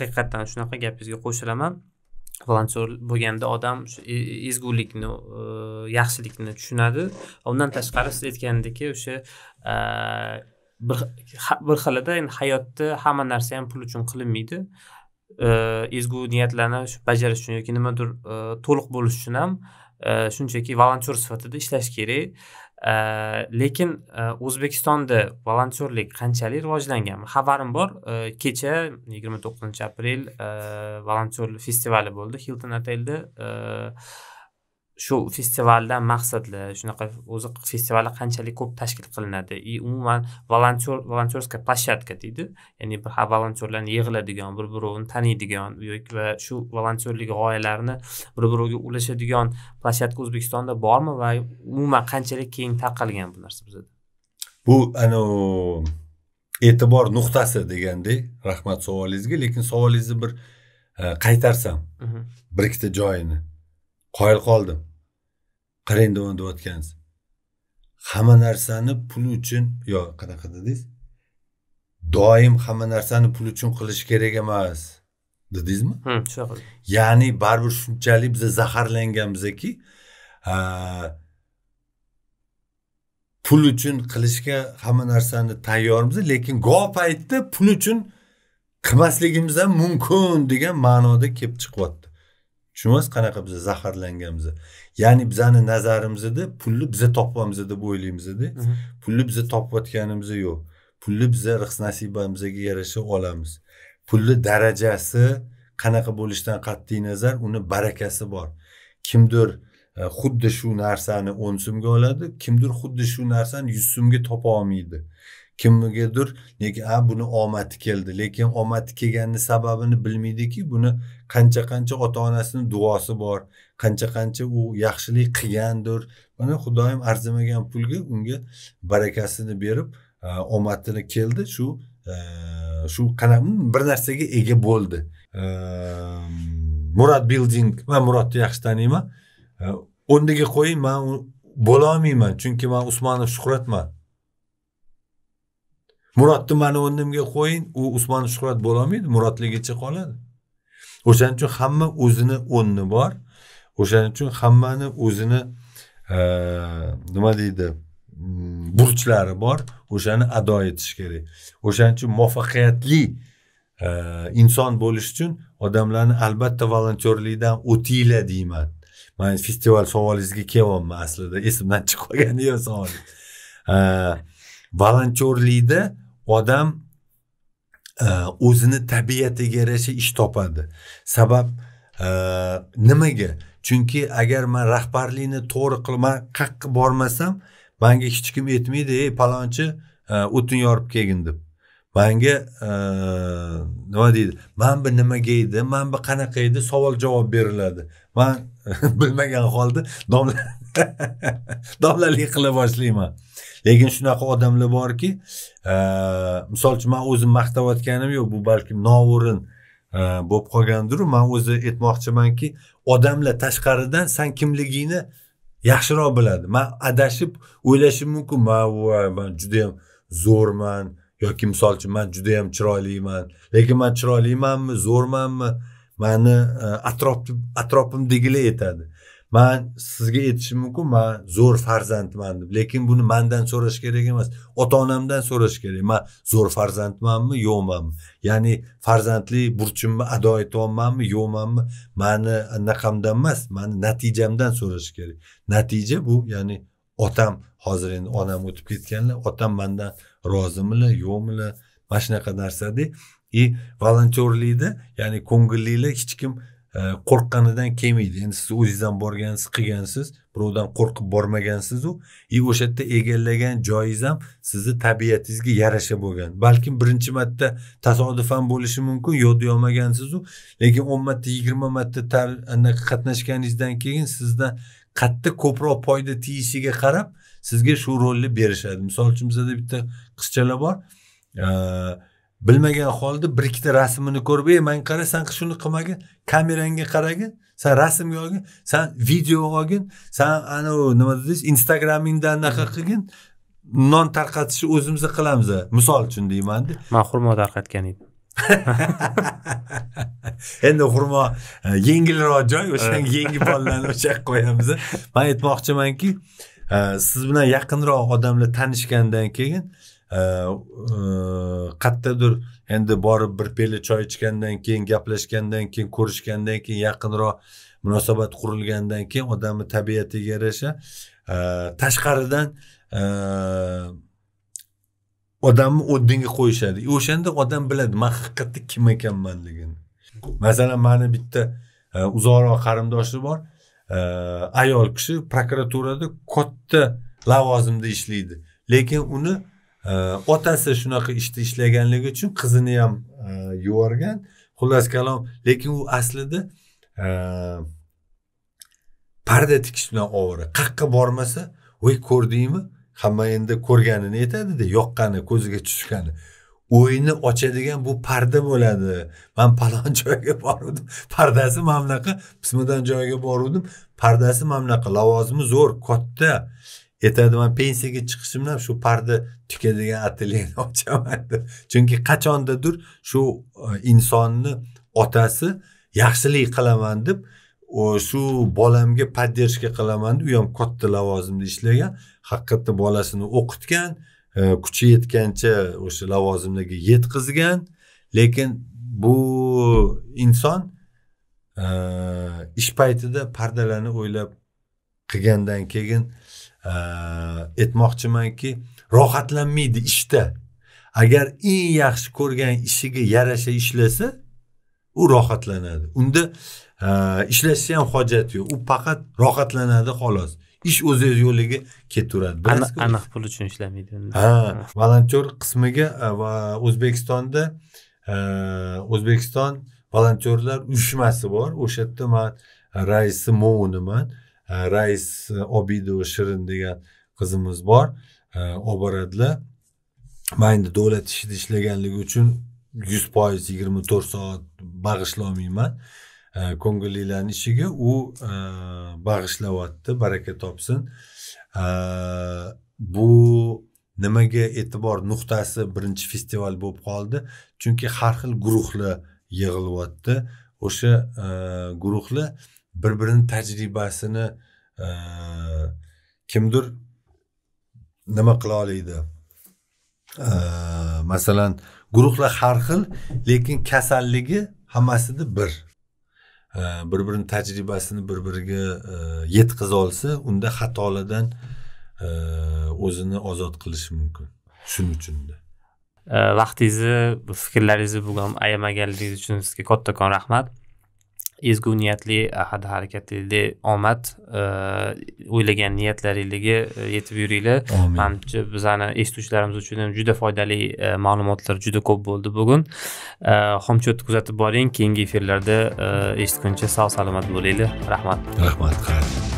Speaker 2: haqiqatdan shunaqa gapingizga qo'shilaman volontyor bo'lganda odam shu ezgulikni e, yaxshilikni tushunadi undan tashqari siz aytgandek o'sha e, bir bir xilida endi hayotda hamma narsa ham pul uchun qilinmaydi e, ezgu niyatlarni bajarish uchun yoki nimadir to'liq bo'lish uchun ham shunchaki volontyor sifatida ishlash kerak Э, lekin э, o'zbekistonda volontyorlik qanchalik rivojlangan xabarim bor e, kecha yigirma to'qqizinchi aprel e, volontyor festivali bo'ldi hilton otelda e, shu festivaldan maqsadli shunaqa o'zi festivallar qanchalik ko'p tashkil qilinadi и umuman volontyor volontyorskaya площадка deydi ya'ni bir volontyorlarni yig'iladigan bir birovini taniydigan yoki va shu volontyorlik g'oyalarini bir biriga ulashadigan площадка o'zbekistonda bormi va umuman qanchalik keng tarqalgan bu narsa bizada
Speaker 1: bu anavi e'tibor nuqtasi degandek rahmat savolingizga lekin savolingizni bir e, qaytarsam mhmm. bir ikkita joyini qoyil qoldim qarang davom deyotgansiz hamma narsani pul uchun yo qanaqa dedingiz doim hamma narsani pul uchun qilish kerak emas dedingizmi ya'ni baribir shunchalik biza zaharlanganmizki pul uchun qilishga hamma narsani tayyormiz lekin go paytda pul uchun qilmasligimiz ham mumkin degan ma'noda kelib chiqyapti tushunyapsiz qanaqa biz zaharlanganmiz ya'ni bizani nazarimizda pulni biza topamiz deb o'ylaymiz edi pulni biza topayotganimiz yo'q pulni biza rizq nasibamizga yarasha olamiz pulni darajasi qanaqa bo'lishidan qat'iy nazar uni barakasi bor kimdir e, xuddi shu narsani o'n so'mga oladi kimdir xuddi shu narsani yuz so'mga topa olmaydi kimgadir lekin a buni omadi keldi lekin omadi kelganini sababini bilmaydiki buni qancha qancha ota onasini duosi bor qancha qancha u yaxshilik qilgandir mana xudoyim arzimagan pulga unga barakasini berib e, omadini keldi shu e, shu qanaqa hmm, bir narsaga ega bo'ldi e, murod bilding man murodni yaxshi taniyman o'rniga qo'ying man bo'lolmayman chunki man usmonov shuhratman murodni mani o'rnimga qo'ying u usmonov shuhrat bo'lolmaydi murodligicha qoladi o'shaning uchun hamma o'zini o'rni bor o'shaning uchun hammani o'zini e, nima deydi burchlari bor o'shani ado etish kerak o'shaning uchun muvaffaqiyatli e, inson bo'lish uchun odamlarni albatta volontyorlikdan o'tinglar deyman man festival savolingizga kelyapman aslida esimdan chiqib qolgan yo'q savol e, volontyorlikda odam o'zini tabiatiga yarasha ish topadi sabab nimaga chunki agar man rahbarlikni to'g'ri qilmay qayerqa bormasam manga hech kim aytmaydi ey palonchi e, o'tin yorib kelgin deb manga e, nima deydi man bu nimaga edi man bu qanaqa edi savol javob beriladi man [laughs] bilmagan holda domla [laughs] domlalik qila boshlayman lekin shunaqa odamlar borki e, misol uchun man o'zim maqtayotganim yo'q bu balkim noo'rin bo'lib qolgandiru man o'zi aytmoqchimanki odamlar tashqaridan san kimligingni yaxshiroq biladi man adashib o'ylashim mumkin man voy man judayam zo'rman yoki misol uchun man judayam chiroyliman lekin man chiroylimanmi zo'rmanmi mani e, atrof atrofimdagilar aytadi man sizga aytishim mumkin man zo'r farzandman deb lekin buni mandan so'rash kerak emas ota onamdan so'rash kerak man zo'r farzandmanmi yo'qmanmi ya'ni farzandlik burchimni ado etyapmanmi yo'qmanmi mani anaqamdan emas mani natijamdan so'rash kerak natija bu ya'ni otam hozir endi onam o'tib ketganlar otam mandan rozimilar yo'qmilar mana shunaqa narsada и volontyorlikda ya'ni ko'ngillilar hech kim qo'rqqanidan kelmaydi endi siz o'zingiz ham borgansiz qilgansiz birovdan qo'rqib bormagansizu и o'sha yerda egallagan joyingiz ham sizni tabiatingizga yarasha bo'lgan balkim birinchi marta tasodifan bo'lishi mumkin yodda olmagansizu lekin o'n marta yigirma marta anaqa qatnashganingizdan keyin sizdan qayerda ko'proq foyda tiyishiga qarab sizga shu rolni berishadi misol uchun bizada bitta qizchalar bor bilmagan holda bir ikkita rasmini ko'rib ey manga qara san shuni qilmagin kamerangga qaragin san rasmga olgin san video olgin san anavi nima deysiz instagramingda anaqa qilgin non tarqatishni o'zimiz qilamiz misol uchun deymanda
Speaker 2: man xurmo tarqatgan
Speaker 1: edim [laughs] endi xurmo e, yengilroq joy o'shanga yengil bolalarni o'sha yoqqa qo'yamiz man aytmoqchimanki e, siz bilan yaqinroq odamlar tanishgandan keyin Э, э, qayerdadir endi borib bir peli choy ichgandan keyin gaplashgandan keyin ko'rishgandan keyin yaqinroq munosabat qurilgandan keyin odamni tabiatiga yarasha e, tashqaridan e, odamni o'ddinga qo'yishadi e, o'shanda odam biladi man haqiqatda kim ekanmanligini masalan mani bitta uzoqroq qarindoshi bor ayol kishi prokuraturada katta lavozimda ishlaydi lekin uni Э, otasi shunaqa ishda ishlaganligi uchun qizini ham e, yuborgan xullas kalom lekin u aslida e, parda tikish bilan ovora qayerqa bormasa voy ko'rdingmi hamma endi ko'rganini aytadida yoqqani ko'ziga tushgani o'yni ochadigan bu parda bo'ladi man palon [laughs] joyga boruvdim pardasi mana bunaqa pismidan joyga boruvdim pardasi mana bunaqa lavozimi zo'r katta aytadi man pensiyaga chiqishim bilan shu parda tikadigan atelyeni [laughs] ochaman deb chunki qachondadir shu e, insonni otasi yaxshilik qilaman deb shu bolamga поддержка qilaman deb u ham katta lavozimda ishlagan haqiqatda bolasini o'qitgan e, kuchi yetgancha o'sha lavozimlarga yetkazgan lekin bu inson e, ish paytida pardalarni o'ylab qilgandan keyin aytmoqchimanki rohatlanmaydi ishda agar eng yaxshi ko'rgan ishiga yarasha ishlasa u rohatlanadi unda ishlashni ham hojati yo'q u faqat rohatlanadi xolos ish o'z yo'liga ketaveradi aniq pul uchun ishlamaydi ha volontyor qismiga va o'zbekistonda o'zbekiston volontyorlar uyushmasi bor o'sha yerda man raisi mouniman rais obidova shirin degan qizimiz bor olib boradilar man endi davlat ishida ishlaganligi uchun yuz foiz yigirma to'rt soat bag'ishlolmayman ko'ngillilarni ishiga u bag'ishlayapti baraka topsin bu nimaga e'tibor nuqtasi birinchi festival bo'lib qoldi chunki har xil guruhlar yig'ilyapti o'sha guruhlar bir birini tajribasini e, kimdir nima qila oladi e, masalan guruhlar har xil lekin kasalligi hammasida bir e, bir birini tajribasini bir biriga e, yetkaza olsa unda xatolardan e, o'zini ozod qilishi mumkin shuning uchunda
Speaker 2: e, vaqtingizni fikrlaringizni bugun ayamaganligingiz uchun sizga kattakon rahmat ezgu niyatli xatti harakatli omad e, o'ylagan niyatlaringizga e, yetib yuringlar manimcha bizani eshituvchilarimiz uchun ham juda foydali e, ma'lumotlar juda ko'p bo'ldi bugun xomchot kuzatib boring keyingi efirlarda eshitguncha sog' salomat bo'linglar rahmat rahmat